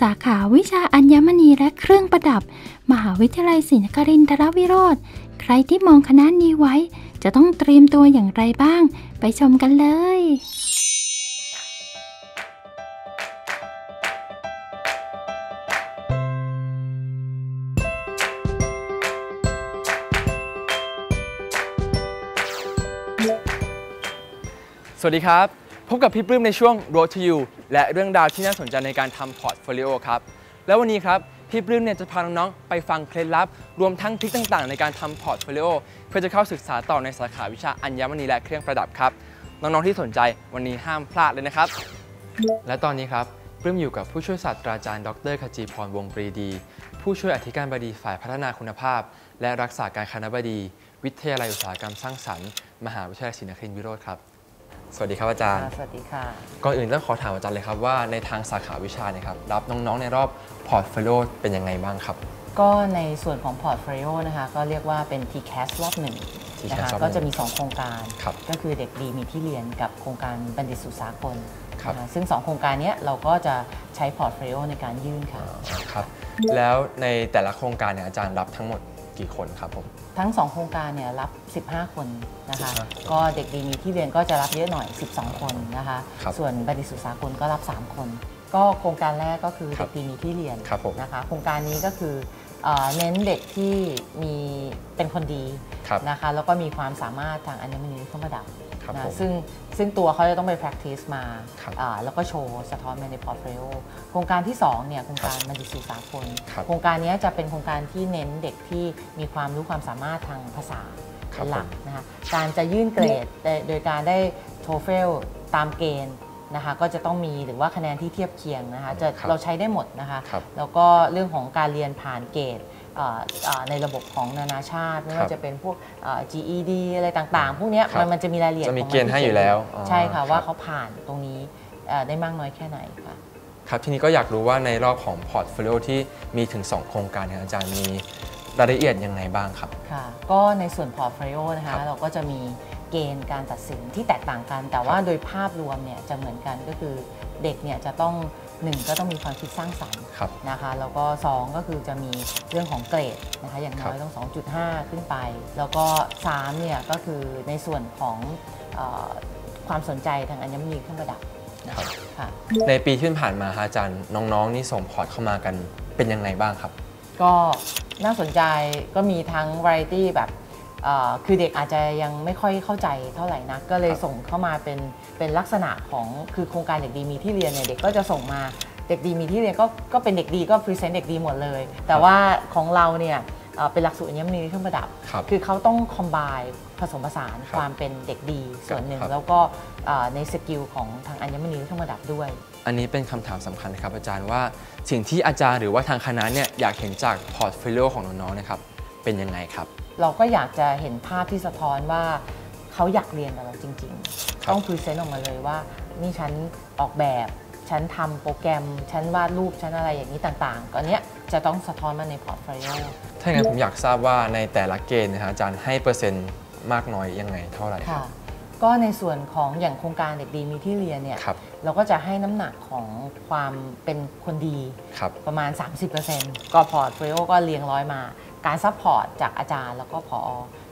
S1: สาขาวิชาอัญมณีและเครื่องประดับ มหาวิทยาลัยศรีนครินทรวิโรธใครที่มองคณะนี้ไว้จะต้องเตรียมตัวอย่างไรบ้าง ไปชมกันเลย ส
S3: วัสดีครับ พบกับพี่ปลื้มในช่วง Road to You และเรื่องราวที่น่าสนใจในการทำพอร์ตโฟลิโอครับ แล้ววันนี้ครับ พี่ปลื้มเนี่ยจะพาน้องๆ ไปฟังเคล็ดลับ รวมทั้งทริคต่างๆ ในการทำพอร์ตโฟลิโอเพื่อจะเข้าศึกษาต่อในสาขาวิชา อัญมณีและเครื่องประดับครับ น้องๆที่สนใจวันนี้ห้ามพลาดเลยนะครับ และตอนนี้ครับเพื่มอยู่กับผู้ช่วยศาสตราจารย์ดรขจีพรวงปรีดี ผู้ช่วยอธิการบดีฝ่ายพัฒนาคุณภาพ และรักษาการคณบดี วิทยาลัยอุตสาหกรรมสร้างสรรค์มหาวิทยาลัยศรีนครินทรวิโรธครับ สวัสดีครับอาจารย์สวัสดีค่ะก่อนอื่นต้องขอถามอาจารย์เลยครับว่าในทางสาขาวิชาเนี่ยครับรับน้องๆในรอบพอร์ตโฟลิโอเป็นยังไงบ้างครับ
S5: ก็ในส่วนของพอร์ตโฟลิโอนะคะก็เรียกว่าเป็น TCAS รอบหนึ่งนะคะก็จะมี 2 โครงการรก็คือเด็กดีมีที่เรียนกับโครงการบัณฑิตสุสาคนคซึ่ง 2 โครงการเนี้ยเราก็จะใช้พอร์ตโฟลิโอในการยื่นค่ะ
S3: ครับแล้วในแต่ละโครงการเนี่ยอาจารย์รับทั้งหมดกี่คนครับผม
S5: ทั้ง 2 โครงการเนี่ยรับ 15 คนนะคะก็เด็กดีมีที่เรียนก็จะรับเยอะหน่อย12คนนะคะส่วนบัณฑิตสุสาคนก็รับ 3 คนก็โครงการแรกก็คือเด็กปีมีที่เรียนนะคะโครงการนี้ก็คือเน้นเด็กที่มีเป็นคนดีนะคะแล้วก็มีความสามารถทางอนุมณีเข้ามาประดับันะซึ่งซึ่งตัวเขาจะต้องไป practice มาแล้วก็โชว์สะท้อนมาใน portfolio โครงการที่2เนี่ยโครงการมันจะสื่อสากคน โครงการนี้จะเป็นโครงการที่เน้นเด็กที่ มีความรู้ความสามารถทางภาษาเป็นหลักนะคะการจะยื่นเกรดโดยโดยการได้โทเฟลตามเกณฑ์นะคะก็จะต้องมีหรือว่าคะแนนที่เทียบเคียงนะคะจะรเราใช้ได้หมดนะคะคแล้วก็เรื่องของการเรียนผ่านเกรดในระบบของนานาชาติ ไม่ว่าจะเป็นพวก GED อะไรต่างๆ พวกนี้มันมันจะมีรายละเอียดองมีจะมีเกณฑ์ให้อยู่แล้วใช่ค่ะ ว่าเขาผ่านตรงนี้ได้มากน้อยแค่ไหนค่ะ
S3: ครับทีนี้ก็อยากรู้ว่าในรอบของพอร์ตโฟลิโอที่มีถึง 2 โครงการเนี่ยอาจารย์มีรายละเอียดยังไงบ้างครับ
S5: ค่ะก็ในส่วนพอร์ตโฟลิโอนะคะเราก็จะมีเกณฑ์การตัดสินที่แตกต่างกัน แต่ว่าโดยภาพรวมเนี่ยจะเหมือนกันก็คือเด็กเนี่ยจะต้องหนึ่งก็ต้องมีความคิดสร้างสรรค์นะคะแล้วก็ 2 ก็คือจะมีเรื่องของเกรดนะคะอย่างน้อยต้อง 2.5 ขึ้นไป แล้วก็3เนี่ยก็คือในส่วนของอความสนใจทางอัญมณีเครื่องประดับใน
S3: ปีที่ผ่านมาอาจารย์ น้องๆนี่ส่งพอร์ตเข้ามากันเป็นยังไงบ้างครับ
S5: ก็น่าสนใจก็มีทั้งวาไรตี้แบบคือเด็กอาจจะยังไม่ค่อยเข้าใจเท่าไหร่นะก็เลยส่งเข้ามาเป็นเป็นลักษณะของคือโครงการเด็กดีมีที่เรียนเนี่ยเด็กก็จะส่งมาเด็กดีมีที่เรียนก็ก็เป็นเด็กดีก็พรีเซนต์เด็กดีหมดเลยแต่ว่าของเราเนี่ยเป็นหลักสูตรอัญมณีเครื่องประดับ คือเขาต้องคอมบายผสมผสานความเป็นเด็กดีส่วนหนึ่งแล้วก็ในสกิลของทางอัญมณีเครื่องประดับด้วย
S3: อันนี้เป็นคำถามสำคัญครับ อาจารย์ว่าสิ่งที่อาจารย์หรือว่าทางคณะเนี่ยอยากเห็นจากพอร์ตโฟลิโอของน้องๆนะครับเป็นยังไงครับ
S5: เราก็อยากจะเห็นภาพที่สะท้อนว่าเขาอยากเรียนกับเราจริงๆต้องพรีเซนต์ออกมาเลยว่านี่ฉันออกแบบ ฉันทำโปรแกรมฉันวาดรูปฉันอะไรอย่างนี้ต่างๆก็เนี้ยจะต้องสะท้อนมาในพอร์ตโฟลิโอถ้าอย่างนั้นผ
S3: มอยากทราบว่าในแต่ละเกณฑ์นะฮะอาจารย์ให้เปอร์เซ็นต์มากน้อยยังไงเท่าไหร่
S5: ค่ะ ก็ในส่วนของอย่างโครงการเด็กดีมีที่เรียนเนี่ยรเราก็จะให้น้ำหนักของความเป็นคนดีประมาณ 30%ก็พอร์ตโฟลิโอก็เรียงร้อยมาการซัพพอร์ตจากอาจารย์แล้วก็พอ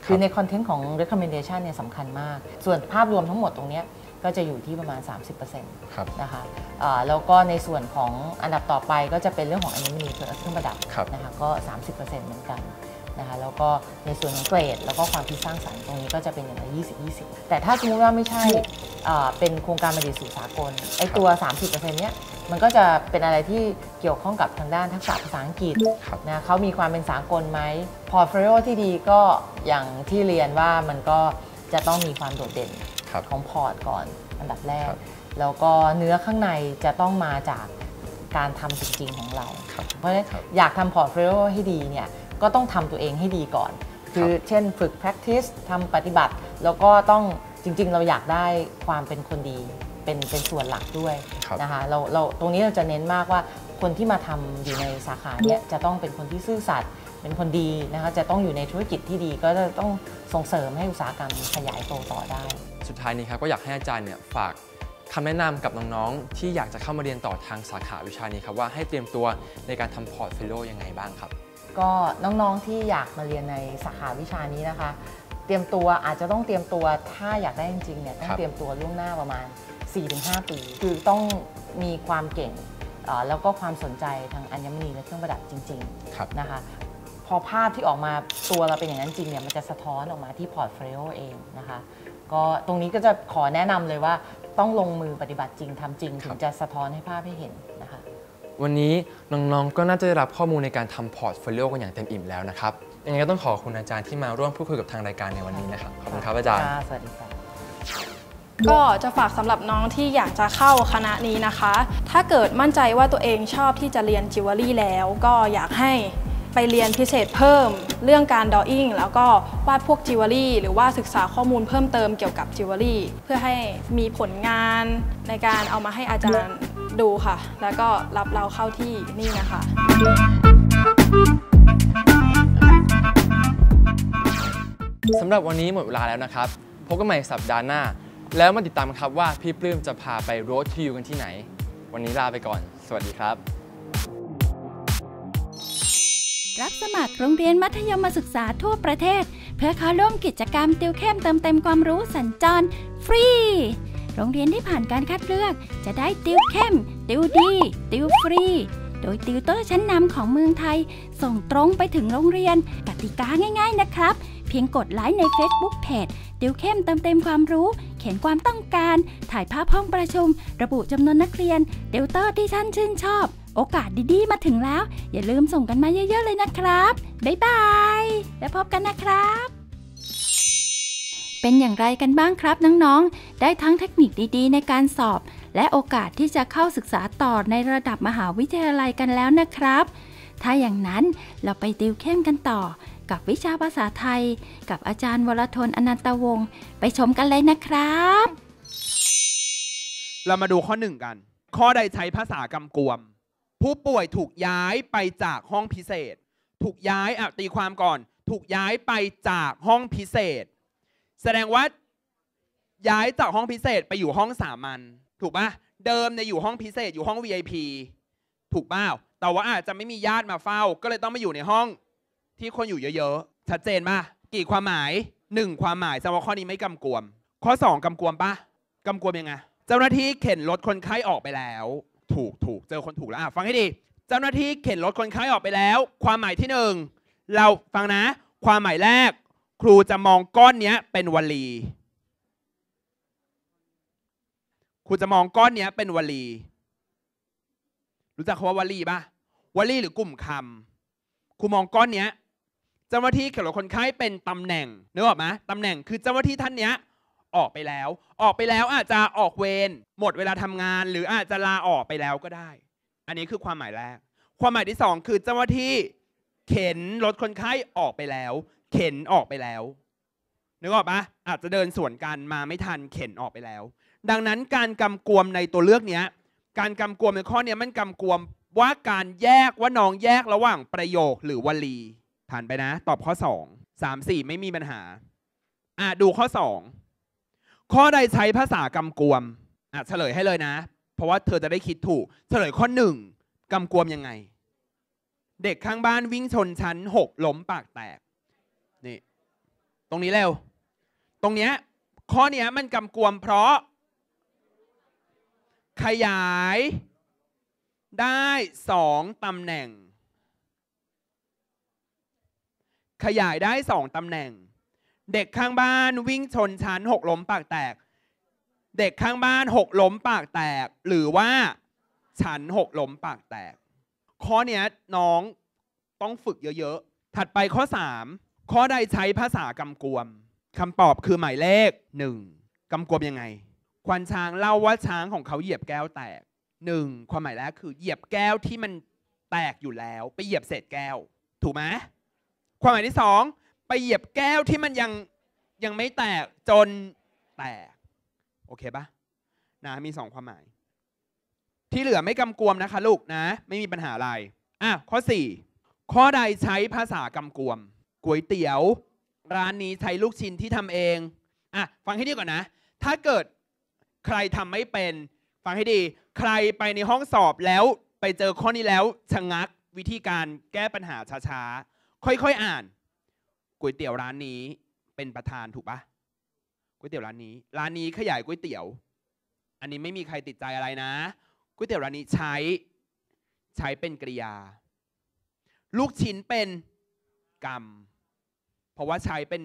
S5: คือในคอนเทนต์ของ recommendation เนี่ยสำคัญมาก ส่วนภาพรวมทั้งหมดตรงนี้ก็จะอยู่ที่ประมาณ 30%นะคะแล้วก็ในส่วนของอันดับต่อไปก็จะเป็นเรื่องของอันมณีเครื่องประดับบนะคะ ก็ 30%เหมือนกันนะคะ แล้วก็ในส่วนของเกรด แล้วก็ความคิดสร้างสรรค์ตรงนี้ก็จะเป็นอย่างละ20 20 แต่ถ้าสมมติว่าไม่ใช่เป็นโครงการบริสูทสากลไอตัว 30%เนี้ยมันก็จะเป็นอะไรที่เกี่ยวข้องกับทางด้านทักษะภาษาอังกฤษนะเขามีความเป็นสากลไหมพอร์ตโฟลิโอที่ดีก็อย่างที่เรียนว่ามันก็จะต้องมีความโดดเด่นของพอร์ตก่อนอันดับแรก แล้วก็เนื้อข้างในจะต้องมาจากการทำจริง ๆ ของเรารเพราะฉะนั้นอยากทำพอร์ตโฟลิโอให้ดีเนี่ยก็ต้องทำตัวเองให้ดีก่อน คือเช่นฝึก practice ทำปฏิบัติ แล้วก็ต้องจริงๆ เราอยากได้ความเป็นคนดีเป็นเป็นส่วนหลักด้วยนะคะเราเรา ตรงนี้เราจะเน้นมากว่าคนที่มาทำอยู่ในสาขาเนี้ยจะต้องเป็นคนที่ซื่อสัตย์ เป็นคนดีนะคะ จะต้องอยู่ในธุรกิจที่ดีก็จะต้องส่งเสริมให้อุตสาหกรรมขยายโตต่อได้
S3: สุดท้ายนี้ครับก็อยากให้อาจารย์เนี่ยฝากคำแนะนำกับน้องๆที่อยากจะเข้ามาเรียนต่อทางสาขาวิชานี้ครับว่าให้เตรียมตัวในการทำพอร์ตฟิโลยังไงบ้างครับ
S5: ก็น้องๆที่อยากมาเรียนในสาขาวิชานี้นะคะ เตรียมตัวอาจจะต้องเตรียมตัวถ้าอยากได้จริงๆเนี่ยต้องเตรียมตัวล่วงหน้าประมาณ4-5 ปีคือต้องมีความเก่งแล้วก็ความสนใจทางอัญมณีและเครื่องประดับจริงๆนะคะพอภาพที่ออกมาตัวเราเป็นอย่างนั้นจริงเนี่ยมันจะสะท้อนออกมาที่พอร์ตโฟลิโอเองนะคะก็ตรงนี้ก็จะขอแนะนำเลยว่าต้องลงมือปฏิบัติจริงทำจริง ถึงจะสะท้อนให้ภาพให้เห็นนะคะ
S3: วันนี้น้องๆก็น่าจะได้รับข้อมูลในการทำพอร์ตโฟลิโอกันอย่างเต็มอิ่มแล้วนะครับยังไงก็ต้องขอคุณอาจารย์ที่มาร่วมพูดคุยกับทางรายการในวันนี้นะครับขอบคุณครับอาจารย์ส
S5: วัสดีครับ
S1: ก็จะฝากสำหรับน้องที่อยากจะเข้าคณะนี้นะคะ ถ้าเกิดมั่นใจว่าตัวเองชอบที่จะเรียนจิวเวลรี่แล้วก็อยากให้ไปเรียนพิเศษเพิ่มเรื่องการดออิ่งแล้วก็วาดพวกจิวเวลรี่หรือว่าศึกษาข้อมูลเพิ่มเติมเกี่ยวกับจิวเวลรี่เพื่อให้มีผลงานในการเอามาให้อาจารย์ดูค่ะ แล้วก็รับเราเข้าที่นี่นะคะ
S3: สำหรับวันนี้หมดเวลาแล้วนะครับพบกันใหม่สัปดาห์หน้าแล้วมาติดตามครับว่าพี่ปลื้มจะพาไปโรดทิวกันที่ไหน วันนี้ลาไปก่อน สวัสดีครับ
S1: รับสมัครโรงเรียนมัธยมศึกษาทั่วประเทศ เพื่อเข้าร่วมกิจกรรมติวเข้มเติมเต็มความรู้สัญจร ฟรี โรงเรียนที่ผ่านการคัดเลือกจะได้ติวเข้ม ติวดีติวฟรี โดยติวเตอร์ชั้นนำของเมืองไทยส่งตรงไปถึงโรงเรียนกติกาง่าย ๆ นะครับพียงกดไลค์ใน Facebook Page ๋ยวเข้มเติมเต็มความรู้ เขียนความต้องการ ถ่ายภาพห้องประชุม ระบุจำนวนนักเรียนตดลเตอร์ที่ท่านชื่นชอบ โอกาสดีๆ มาถึงแล้ว อย่าลืมส่งกันมาเยอะๆ เลยนะครับ บ๊ายบาย แล้วพบกันนะครับ เป็นอย่างไรกันบ้างครับน้องๆ ได้ทั้งเทคนิคดีๆ ในการสอบ และโอกาสที่จะเข้าศึกษาต่อในระดับมหาวิทยาลัยกันแล้วนะครับ ถ้าอย่างนั้นเราไปติวเข้มกันต่อกับวิชาภาษาไทย กับอาจารย์วรทนอนันตวงศ์ไปชมกันเลยนะคร
S4: ับ เรามาดูข้อหนึ่งกัน ข้อใดใช้ภาษากำกวม ผู้ป่วยถูกย้ายไปจากห้องพิเศษ ถูกย้ายอ่ะตีความก่อน ถูกย้ายไปจากห้องพิเศษ แสดงว่า ย้ายจากห้องพิเศษไปอยู่ห้องสามัญถูกปะเดิมเนี่ยอยู่ห้องพิเศษอยู่ห้อง VIP ถูกเปล่าแต่ว่าอาจจะไม่มีญาติมาเฝ้า ก็เลยต้องมาอยู่ในห้องที่คนอยู่เยอะๆ ชัดเจนป่ะ กี่ความหมาย 1 ความหมายแสดว่าข้อนี้ไม่ กำกวม ข้อ 2 กำกวมป่ะ กำกวมยังไง เจ้าหน้าที่เข็นรถคนไข้ออกไปแล้ว ถูกถูก เจอคนถูกแล้วฟังให้ดี เจ้าหน้าที่เข็นรถคนไข้ออกไปแล้ว ความหมายที่ 1 เราฟังนะ ความหมายแรก ครูจะมองก้อนนี้เป็นวลี ครูจะมองก้อนนี้เป็นวลี รู้จักคำว่าวลีป่ะ วลีหรือกลุ่มคำครูมองก้อนเนี้ยเจ้าหน้าที่เกี่ยวกับคนไข้เป็นตำแหน่งนึกออกไหมตำแหน่ง คือเจ้าหน้าที่ท่านเนี้ยออกไปแล้ว ออกไปแล้วอาจจะออกเวรหมดเวลาทำงาน หรืออาจจะลาออกไปแล้วก็ได้ อันนี้คือความหมายแรก ความหมายที่2คือเจ้าหน้าที่เข็นรถคนไข้ออกไปแล้ว เข็นออกไปแล้ว นึกออกปะอาจจะเดินสวนกันมาไม่ทันเข็นออกไปแล้ว ดังนั้นการกำกวมในตัวเลือกเนี้ยการกำกวมในข้อเนี้ยมันกำกวมว่าการแยกว่าน้องแยกระหว่างประโยคหรือวลีผ่านไปนะ ตอบข้อ 2 3 4 ไม่มีปัญหาอ่ะดูข้อ 2 ข้อใดใช้ภาษากำกวมอ่ะเฉลยให้เลยนะ เพราะว่าเธอจะได้คิดถูก เฉลยข้อ 1กำกวมยังไง เด็กข้างบ้านวิ่งชนชั้นหกล้มปากแตกนี่ตรงนี้เร็วตรงเนี้ยข้อเนี้ยมันกำกวมเพราะ ขยาย ได้สองตำแหน่งขยายได้สองตำแหน่ง เด็กข้างบ้านวิ่งชนชั้นหกล้ม ปากแตก เด็กข้างบ้านหกล้ม ปากแตก หรือว่าชั้นหกล้มปากแตก ข้อนี้น้องต้องฝึกเยอะ ๆ ถัดไปข้อ 3 ข้อใดใช้ภาษากำกวม คำตอบคือหมายเลข 1 กำกวมยังไง ควันช้างเล่าว่าช้างของเขาเหยียบแก้วแตก 1 ความหมายแรกคือเหยียบแก้วที่มันแตกอยู่แล้ว ไปเหยียบเศษแก้ว ถูกไหมความหมายที่สองไปเหยียบแก้วที่มันยังยังไม่แตกจนแตก โอเคปะนะมีสองความหมาย ที่เหลือไม่กำกวมนะคะลูกนะ ไม่มีปัญหาอะไรอ่ะข้อสี่ข้อใดใช้ภาษากำกวมก๋วยเตี๋ยว ร้านนี้ใช้ลูกชิ้นที่ทำเองอ่ะฟังให้ดีก่อนนะ ถ้าเกิดใครทำไม่เป็น ฟังให้ดีใครไปในห้องสอบแล้วไปเจอข้อนี้แล้วชะงักวิธีการแก้ปัญหาช้าๆค่อยๆ อ่านก๋วยเตี๋ยวร้านนี้เป็นประธานถูกปะก๋วยเตี๋ยวร้านนี้ร้านนี้ขยายก๋วยเตี๋ยว อันนี้ไม่มีใครติดใจอะไรนะก๋วยเตี๋ยวร้านนี้ใช้ใช้เป็นกริยา ลูกชิ้นเป็นกรรมเพราะว่าใช้เป็น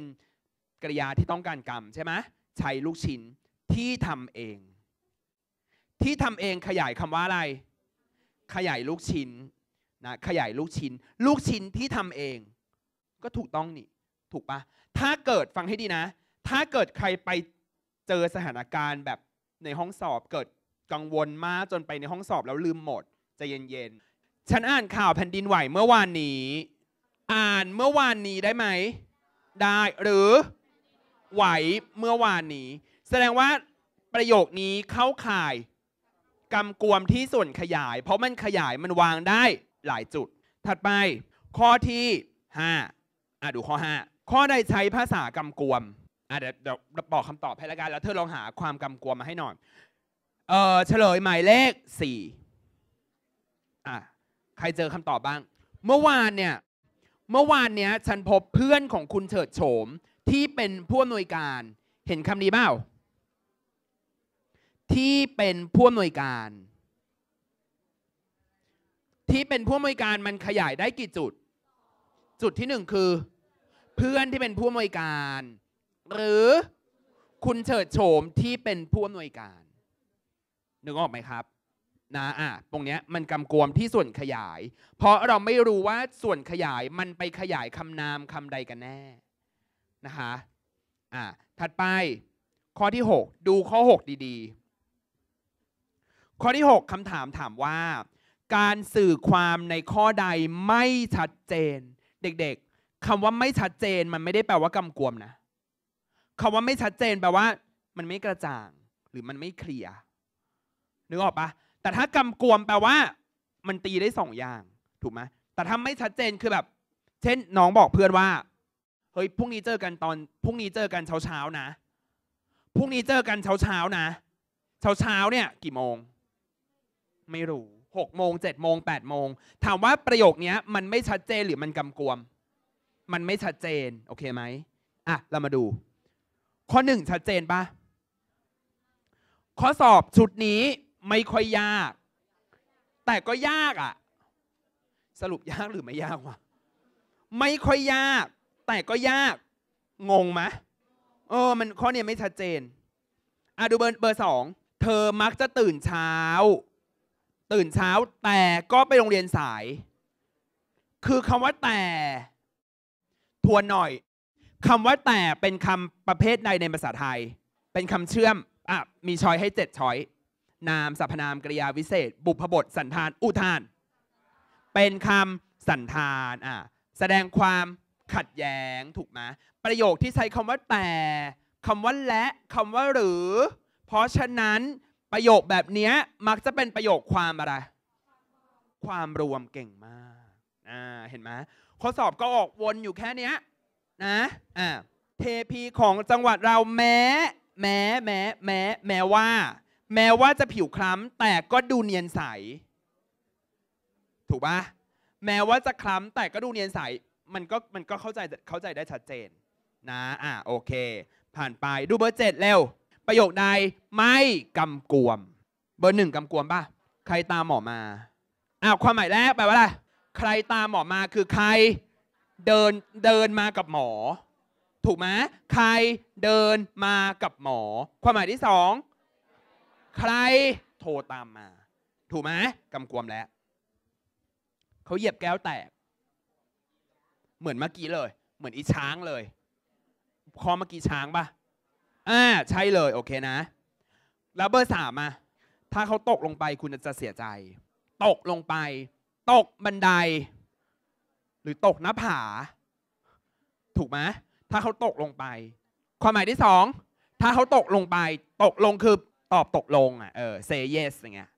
S4: กริยาที่ต้องการกรรมใช่ไหมใช้ลูกชิ้นที่ทำเอง ที่ทำเองขยายคำว่าอะไร ขยายลูกชิ้นนะขยายลูกชิ้นลูกชิ้นที่ทำเอง ก็ถูกต้องนี่ถูกปะถ้าเกิดฟังให้ดีนะ ถ้าเกิดใครไปเจอสถานการณ์แบบในห้องสอบเกิดกังวลมากจนไปในห้องสอบแล้วลืมหมด จะเย็น ๆฉันอ่านข่าวแผ่นดินไหวเมื่อวานนี้ อ่านเมื่อวานนี้ได้ไหม ได้หรือ ไหวเมื่อวานนี้ แสดงว่าประโยคนี้เข้าข่ายกำกวมที่ส่วนขยาย เพราะมันขยายมันวางได้หลายจุด ถัดไป ข้อที่5อ่ะดูข้อ 5 ข้อใดใช้ภาษากำกวมอ่ะเดี๋ยวเดี๋ยวบอกคำตอบให้ละกันแล้วเธอลองหาความกำกวมมาให้หน่อยเออเฉลยหมายเลข4อ่ะใครเจอคำตอบบ้าง เมื่อวานเนี่ย เมื่อวานเนี้ยฉันพบเพื่อนของคุณเฉิดโฉมที่เป็นผู้อำนวยการ เห็นคำนี้เปล่า ที่เป็นผู้อำนวยการที่เป็นผู้อำนวยการมันขยายได้กี่จุด จุดที่หนึ่งคือ เพื่อนที่เป็นผู้อำนวยการ หรือคุณเฉิดโฉมที่เป็นผู้อำนวยการนึกออกไหมครับนะอ่ะตรงเนี้ยมันกำกวมที่ส่วนขยาย เพราะเราไม่รู้ว่าส่วนขยายมันไปขยายคำนามคำใดกันแน่นะคะอ่ะถัดไป ข้อที่6ดูข้อ6ดี ๆ ข้อที่ 6คำถามถามว่าการสื่อความในข้อใดไม่ชัดเจน เด็กๆคำว่าไม่ชัดเจนมันไม่ได้แปลว่ากำกวมนะคำว่าไม่ชัดเจนแปลว่า มันไม่กระจ่าง หรือมันไม่เคลียร์นึกออกปะแต่ถ้ากำกวมแปลว่า มันตีได้สองอย่าง ถูกไหมแต่ถ้าไม่ชัดเจนคือแบบ เช่น น้องบอกเพื่อนว่าเฮ้ยพรุ่งนี้เจอกันตอนพรุ่งนี้เจอกันเช้าเช้านะพรุ่งนี้เจอกันเช้าเช้านะเช้าเช้าเนี่ย กี่โมง ไม่รู้6โมง7โมง8โมงถามว่าประโยคนี้มันไม่ชัดเจนหรือมันกำกวม มันไม่ชัดเจน โอเคไหมอ่ะเรามาดู ข้อหนึ่งชัดเจนปะข้อสอบชุดนี้ ไม่ค่อยยาก แต่ก็ยากอะสรุปยากหรือไม่ยากวะไม่ค่อยยาก แต่ก็ยากงงไหมเออ มันข้อเนี้ยไม่ชัดเจนอ่ะดูเบอร์เบอร์สองเธอมักจะตื่นเช้าตื่นเช้าแต่ก็ไปโรงเรียนสาย คือคำว่าแต่ทวนหน่อยคำว่าแต่เป็นคำประเภทใดในภาษาไทย เป็นคำเชื่อมอ่ะมีช้อยให้เจ็ดช้อยนามสรรพนามกริยาวิเศษ บุพบท สันธานอุทาน เป็นคำสันธานอ่ะแสดงความขัดแย้งถูกไหมประโยคที่ใช้คำว่าแต่คำว่าและคำว่าหรือ เพราะฉะนั้นประโยคแบบนี้มักจะเป็นประโยคความอะไร ความรวมเก่งมากอ่าเห็นไหมข้อสอบก็ออกวนอยู่แค่นี้นะอ่าเทพีของจังหวัดเราแม้แม้แม้แม้แม้ว่า แม้ว่าจะผิวคล้ำแต่ก็ดูเนียนใส ถูกปะแม้ว่าจะคล้ำแต่ก็ดูเนียนใส มันก็มันก็เข้าใจเข้าใจได้ชัดเจน นะ อ่าโอเค ผ่านไปดูเบอร์เจ็ดเร็วประโยคใดไม่กำกวมเบอร์หนึ่งกำกวมป่ะใครตามหมอมาอ้าวความหมายแรกแปลว่าอะไรใครตามหมอมาคือใคร เดินเดินมากับหมอ ถูกไหมใครเดินมากับหมอ ความหมายที่สองใครโทรตามมา ถูกไหมกำกวมแล้วเขาเหยียบแก้วแตก เหมือนเมื่อกี้เลย เหมือนอีช้างเลยคอเมื่อกี้ช้างปะอ่าใช่เลยโอเคนะแล้วเบอร์สามอะถ้าเขาตกลงไป คุณจะเสียใจ ตกลงไป ตกบันได หรือตกหน้าผา ถูกไหมถ้าเขาตกลงไป ความหมายที่สองถ้าเขาตกลงไป ตกลงคือตอบตกลงอ่ะเออ say yes อย่างเงี้ย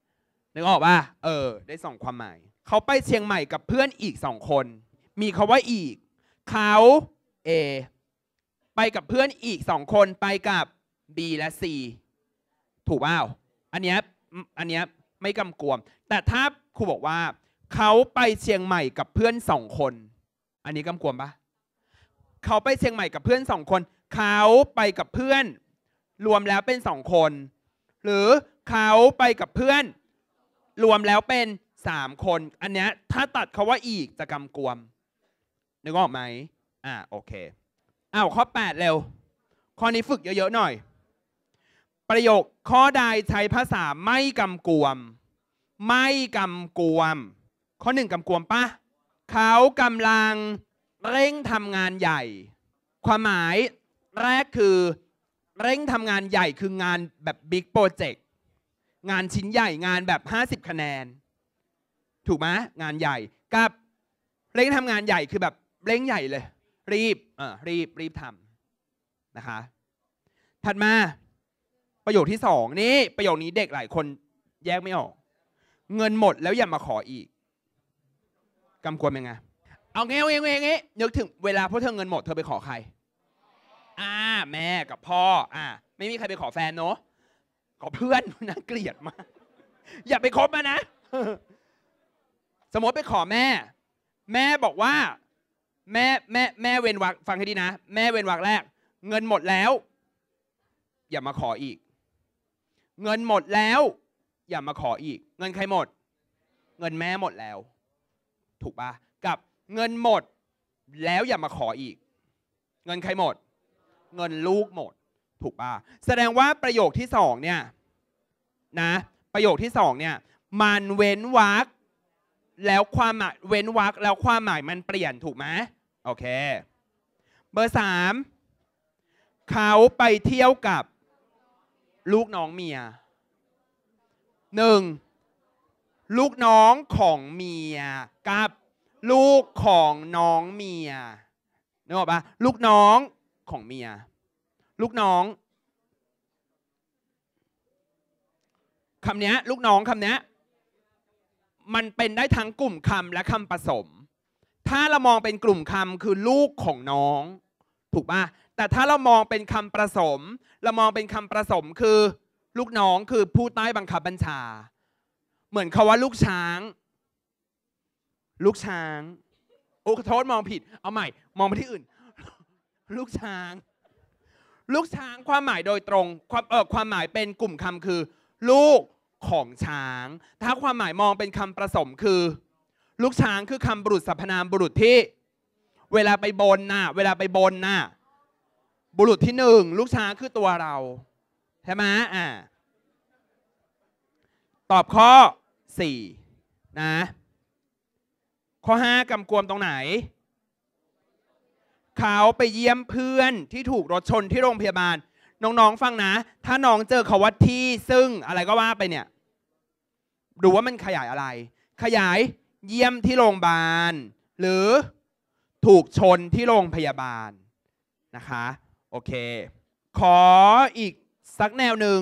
S4: นึกออกป่ะเออได้สองความหมายเขาไปเชียงใหม่กับเพื่อนอีกสองคน มีคาว่าอีก เขา A ไปกับเพื่อนอีกสองคน ไปกับ B และ C ถูกเปล่าอันเนี้ยอันเนี้ยไม่กำกวม แต่ถ้าครูบอกว่า เขาไปเชียงใหม่กับเพื่อนสองคน อันนี้กำกวมปะเขาไปเชียงใหม่กับเพื่อนสองคน เขาไปกับเพื่อน รวมแล้วเป็นสองคน หรือเขาไปกับเพื่อน รวมแล้วเป็นสามคน อันเนี้ยถ้าตัดคาว่าอีกจะกำกวมนึกออกไหมอ่าโอเคอ้าวข้อ8เร็วข้อนี้ฝึกเยอะ ๆ หน่อย ประโยคข้อใดใช้ภาษาไม่กำกวม ไม่กำกวม ข้อหนึ่งกำกวมปะเขากำลังเร่งทำงานใหญ่ ความหมายแรกคือ เร่งทำงานใหญ่คืองานแบบบิ๊กโปรเจกต์งานชิ้นใหญ่งานแบบ 50 คะแนน ถูกไหมงานใหญ่ กับ เร่งทำงานใหญ่คือแบบเร่งใหญ่เลย รีบเออรีบรีบทำนะคะ ถัดมา ประโยคที่สองนี่ประโยคนี้เด็กหลายคน แยกไม่ออก เงินหมดแล้วอย่ามาขออีกกำกวมยังไง เอาเงี้ยเอาเงี้ยเองี้ยนึกถึงเวลาพวกเธอเงินหมด เธอไปขอใคร อ่า แม่กับพ่อ อ่าไม่มีใครไปขอแฟนเนาะขอเพื่อนนะเกลียดมากอย่าไปคบมานะ สมมติไปขอแม่ แม่บอกว่าแม่แม่แม่เวนวักฟังให้ดีนะ แม่เวนวักแรกเงินหมดแล้ว อย่ามาขออีก เงินหมดแล้ว อย่ามาขออีก เงินใครหมด เงินแม่หมดแล้ว ถูกปะกับเงินหมดแล้วอย่ามาขออีก เงินใครหมด เงินลูกหมด ถูกปะแสดงว่าประโยคที่สองเนี่ยนะ ประโยคที่สองเนี่ย มันเว้นวักแล้วความหมายเว้นวักแล้วความหมายมันเปลี่ยนถูกไหมโอเค เบอร์สามเขาไปเที่ยวกับลูกน้องเมียหนึ่งลูกน้องของเมีย กับลูกของน้องเมียนึกออกปะลูกน้องของเมีย ลูกน้องคำนี้ลูกน้องคำนี้มันเป็นได้ทั้งกลุ่มคำและคำผสมถ้าเรามองเป็นกลุ่มคำคือลูกของน้อง ถูกปะแต่ถ้าเรามองเป็นคำประสม เรามองเป็นคำประสมคือ ลูกน้องคือผู้ใต้บังคับบัญชา เหมือนคาว่าลูกช้าง ลูกช้างโอ้โทษมองผิด เอาใหม่ มองไปที่อื่น ลูกช้าง ลูกช้างความหมายโดยตรง ความเออความหมายเป็นกลุ่มคำคือ ลูกของช้าง ถ้าความหมายมองเป็นคำประสมคือลูกช้างคือคำบุรุษสรรพนามบุรุษที่ เวลาไปบนน่ะ เวลาไปบนน่ะบุรุษที่หนึ่งลูกช้างคือตัวเรา ใช่ไหมอ่าตอบข้อสี่นะ ข้อห้ากำกวมตรงไหนเขาไปเยี่ยมเพื่อนที่ถูกรถชนที่โรงพยาบาล น้องๆ ฟังนะ ถ้าน้องเจอขาวัดที่ซึ่งอะไรก็ว่าไปเนี่ย ดูว่ามันขยายอะไร ขยายเยี่ยมที่โรงพยาบาล หรือ ถูกชนที่โรงพยาบาลนะคะ โอเค ขออีกสักแนวหนึ่ง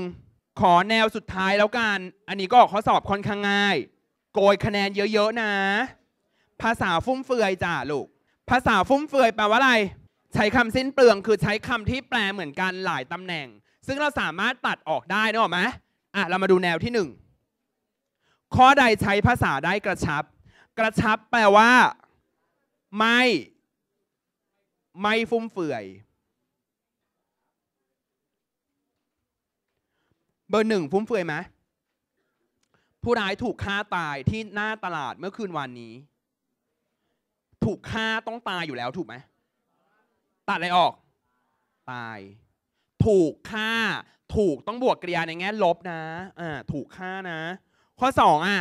S4: ขอแนวสุดท้ายแล้วกัน อันนี้ก็ข้อสอบค่อนข้างง่าย โกยคะแนนเยอะๆนะ ภาษาฟุ่มเฟือยจ้าลูก ภาษาฟุ่มเฟือยแปลว่าอะไร ใช้คำสิ้นเปลืองคือใช้คำที่แปลเหมือนกันหลายตำแหน่ง ซึ่งเราสามารถตัดออกได้นะหรอไหมอ่ะเรามาดูแนวที่หนึ่งข้อใดใช้ภาษาได้กระชับกระชับแปลว่า ไม่ ไม่ฟุ่มเฟือยเบอร์หนึ่งฟุ่มเฟือยไหมผู้ร้ายถูกฆ่าตายที่หน้าตลาดเมื่อคืนวันนี้ ถูกฆ่าต้องตายอยู่แล้วถูกไหมตัดอะไรออก ตาย ถูกฆ่า ถูกต้องบวกกริยาในแง่ลบนะอ่าถูกฆ่านะ ข้อสองอ่ะ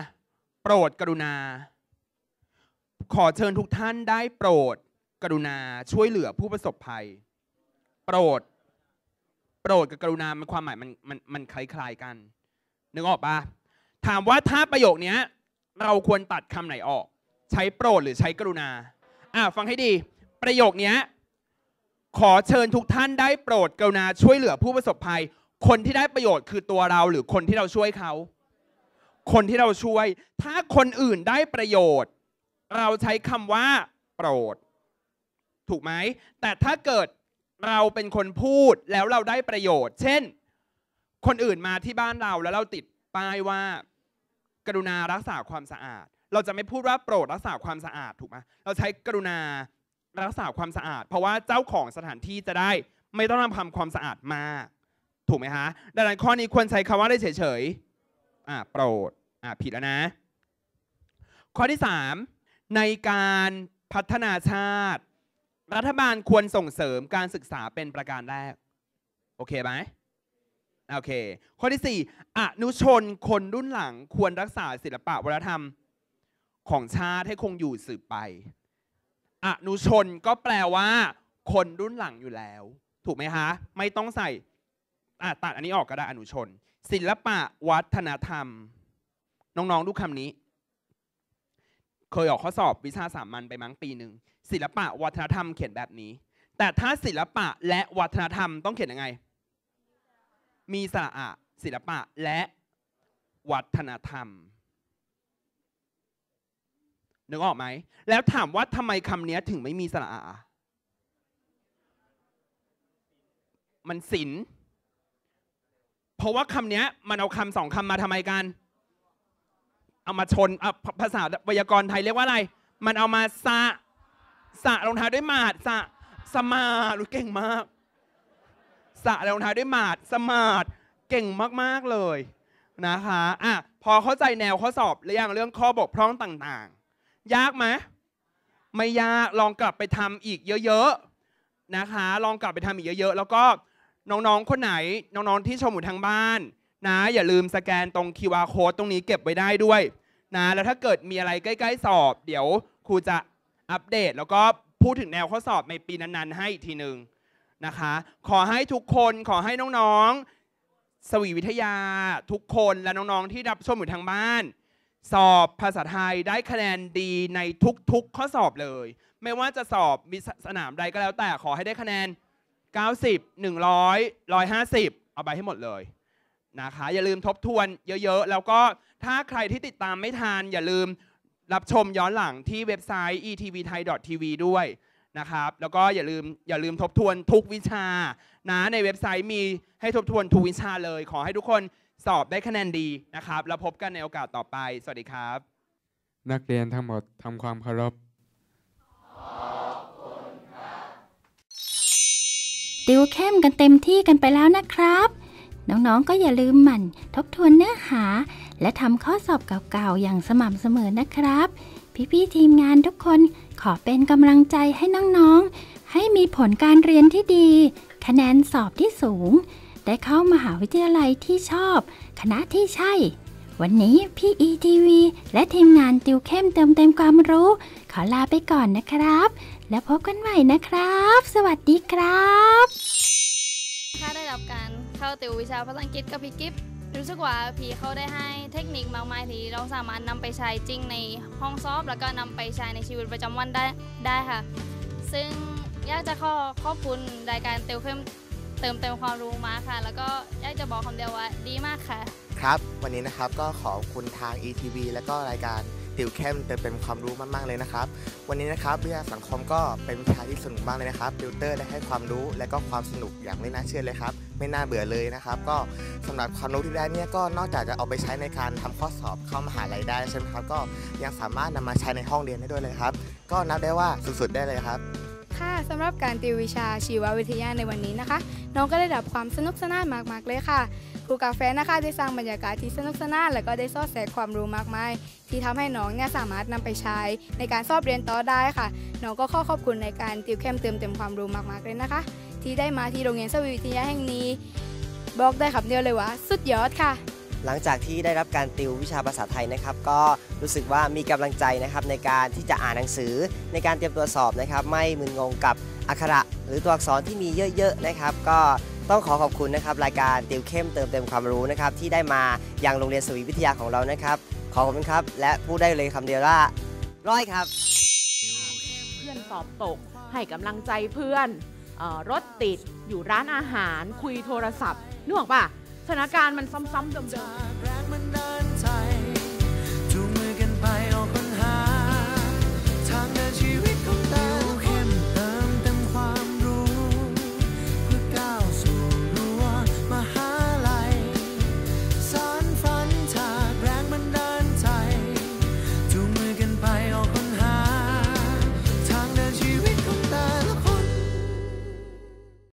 S4: โปรดกรุณาขอเชิญทุกท่านได้โปรด กรุณาช่วยเหลือผู้ประสบภัย โปรด โปรดกับกรุณามันความหมายมันมันมันคล้ายๆกัน นึกออกปะถามว่าถ้าประโยคนี้เราควรตัดคำไหนออก ใช้โปรดหรือใช้กรุณาอ่าฟังให้ดี ประโยคนี้ขอเชิญทุกท่านได้โปรดกรุณาช่วยเหลือผู้ประสบภัย คนที่ได้ประโยชน์คือตัวเราหรือคนที่เราช่วยเขา คนที่เราช่วย ถ้าคนอื่นได้ประโยชน์เราใช้คำว่า โปรด ถูกไหม แต่ถ้าเกิดเราเป็นคนพูดแล้วเราได้ประโยชน์ เช่น คนอื่นมาที่บ้านเราแล้วเราติดป้ายว่า กรุณารักษาความสะอาด เราจะไม่พูดว่าโปรดรักษาความสะอาดถูกไหมเราใช้กรุณารักษาความสะอาด เพราะว่าเจ้าของสถานที่จะได้ไม่ต้องทำความสะอาดมาถูกไหมคะดังนั้นข้อนี้ควรใช้คำว่าได้เฉยๆอ่าโปรดอ่าผิดแล้วนะ ข้อที่สามในการพัฒนาชาติ รัฐบาลควรส่งเสริมการศึกษาเป็นประการแรก โอเคไหมโอเคข้อที่ 4อนุชนคนรุ่นหลังควรรักษาศิลปะวัฒนธรรม ของชาติให้คงอยู่สืบไป อนุชนก็แปลว่าคนรุ่นหลังอยู่แล้ว ถูกไหมคะไม่ต้องใส่ตัดอันนี้ออกก็ได้อนุชน ศิลปะวัฒนธรรม น้องๆดูคำนี้เคยออกข้อสอบวิชาสามัญไปมั้งปีหนึ่งศิลปะ วัฒนธรรมเขียนแบบนี้ แต่ถ้าศิลปะ และวัฒนธรรมต้องเขียนยังไง มีสระอะศิลปะและวัฒนธรรมนึกออกไหม แล้วถามว่าทำไมคำนี้ถึงไม่มีสระอามันศิลเพราะว่าคำนี้มันเอาคำสองคำมาทำไมกันเอามาชนภาษาไวยากรณ์ไทยเรียกว่าอะไร มันเอามาสะ สะรองเท้าด้วยหมาดสะสมาดูเก่งมาก สะรองเท้าด้วยหมาดสมาดเก่งมากๆเลยนะคะอ่ะพอเข้าใจแนวข้อสอบหรือยังเรื่องข้อบกพร่องต่างๆ ยากไหมไม่ยาก ลองกลับไปทำอีกเยอะ ๆนะคะ ลองกลับไปทำอีกเยอะ ๆ แล้วก็น้องๆคนไหน น้องๆที่ชมอยู่ทางบ้านนะอย่าลืมสแกนตรง QR code ตรงนี้เก็บไว้ได้ด้วยนะแล้วถ้าเกิดมีอะไรใกล้ ๆสอบ เดี๋ยวครูจะอัปเดตแล้วก็พูดถึงแนวข้อสอบในปีนั้น ๆ ให้อีกทีหนึ่งนะคะ ขอให้ทุกคนขอให้น้องๆ สวีวิทยาทุกคนและน้องๆ ที่รับชมอยู่ทางบ้าน สอบภาษาไทยได้คะแนนดีในทุกๆข้อสอบเลย ไม่ว่าจะสอบมีสนามใดก็แล้วแต่ขอให้ได้คะแนน90 100 150เอาไปให้หมดเลยนะคะอย่าลืมทบทวนเยอะๆ แล้วก็ถ้าใครที่ติดตามไม่ทันอย่าลืมรับชมย้อนหลังที่เว็บไซต์ etvthai.tv ด้วยนะครับ แล้วก็อย่าลืมอย่าลืมทบทวนทุกวิชานะในเว็บไซต์มีให้ทบทวนทุกวิชาเลย ขอให้ทุกคนสอบได้คะแนนดีนะครับ แล้วพบกันในโอกาสต่อไป สวัสดีครับ
S3: นักเรียนทั้งหมดทำความเคารพ
S1: ติวเข้มกันเต็มที่กันไปแล้วนะครับน้อง ๆ ก็อย่าลืมหมั่นทบทวนเนื้อหา และทำข้อสอบเก่าๆ อย่างสม่ำเสมอนะครับ พี่ ๆ ทีมงานทุกคนขอเป็นกำลังใจให้น้อง ๆ ให้มีผลการเรียนที่ดี คะแนนสอบที่สูง ได้เข้ามาหาวิทยาลัยที่ชอบ คณะที่ใช่ วันนี้พี่อีทีวีและทีมงานติวเข้มเติมเต็มความรู้ ขอลาไปก่อนนะครับ แล้วพบกันใหม่นะครับ สวัสดีครับถ้าได้รับการเข้าติววิชาภาษาอังกฤษกับพี่กิฟรู้สึกว่าพี่เขาได้ให้เทคนิคมากมายที่เราสามารถนำไปใช้จริงในห้องสอบ แล้วก็นำไปใช้ในชีวิตประจำวันได้ได้ค่ะ ซึ่งอยากจะขอขอบคุณรายการติวเิ่มเติมเติมความรู้มาค่ะ แล้วก็อยากจะบอกคำเดียวว่าดีมากค่ะ
S3: ครับ วันนี้นะครับก็ขอบคุณทาง ETV และก็รายการติวเข้มแต่เป็นความรู้มากๆเลยนะครับ วันนี้นะครับ วิทยาสังคมก็เป็นวิชาที่สนุกมากเลยนะครับติวเตอร์ได้ให้ความรู้และก็ความสนุกอย่างไม่น่าเชื่อเลยครับ ไม่น่าเบื่อเลยนะครับ ก็สำหรับความรู้ที่ได้เนี่ยก็นอกจากจะเอาไปใช้ในการทำข้อสอบเข้ามหาลัยได้ ใช่ไหมครับก็ยังสามารถนำมาใช้ในห้องเรียนได้ด้วยเลยครับก็นับได้ว่าสุดๆได้เลยครับ
S2: ค่ะสำหรับการติววิชาชีววิทยาในวันนี้นะคะน้องก็ได้รับความสนุกสนานมากๆเลยค่ะ ครูกาแฟนะคะได้สร้างบรรยากาศที่สนุกสนานและก็ได้สอดแทรกความรู้มากมายที่ทำให้น้องเนี่ยสามารถนำไปใช้ ในการสอบเรียนต่อได้ค่ะน้องก็ขอขอบคุณในการติวเข้มเติมเต็มความรู้มากๆเลยนะคะ ที่ได้มาที่โรงเรียนสวิวิทยาแห่งนี้ บอกได้คำเดียวเลยว่าสุดยอดค่ะ
S5: หลังจากที่ได้รับการติววิชาภาษาไทยนะครับ ก็รู้สึกว่ามีกำลังใจนะครับในการที่จะอ่านหนังสือในการเตรียมตัวสอบนะครับ ไม่มึนงงกับอักขระหรือตัวอักษรที่มีเยอะๆ นะครับ ก็ต้องขอขอบคุณนะครับ รายการติวเข้มเติมเต็มความรู้นะครับ ที่ได้มาอย่างโรงเรียนสวีวิทยาของเรานะครับขอขอบคุณครับและพูดได้เลยคำเดียวว่าร้อยครับเพื่อนสอบตกให้กำลังใจเพื่อนออรถติด อยู่ร้านอาหาร คุยโทรศัพท์นึกออกปะสถานการณ์มัน
S2: ซ้ำๆเดิมๆ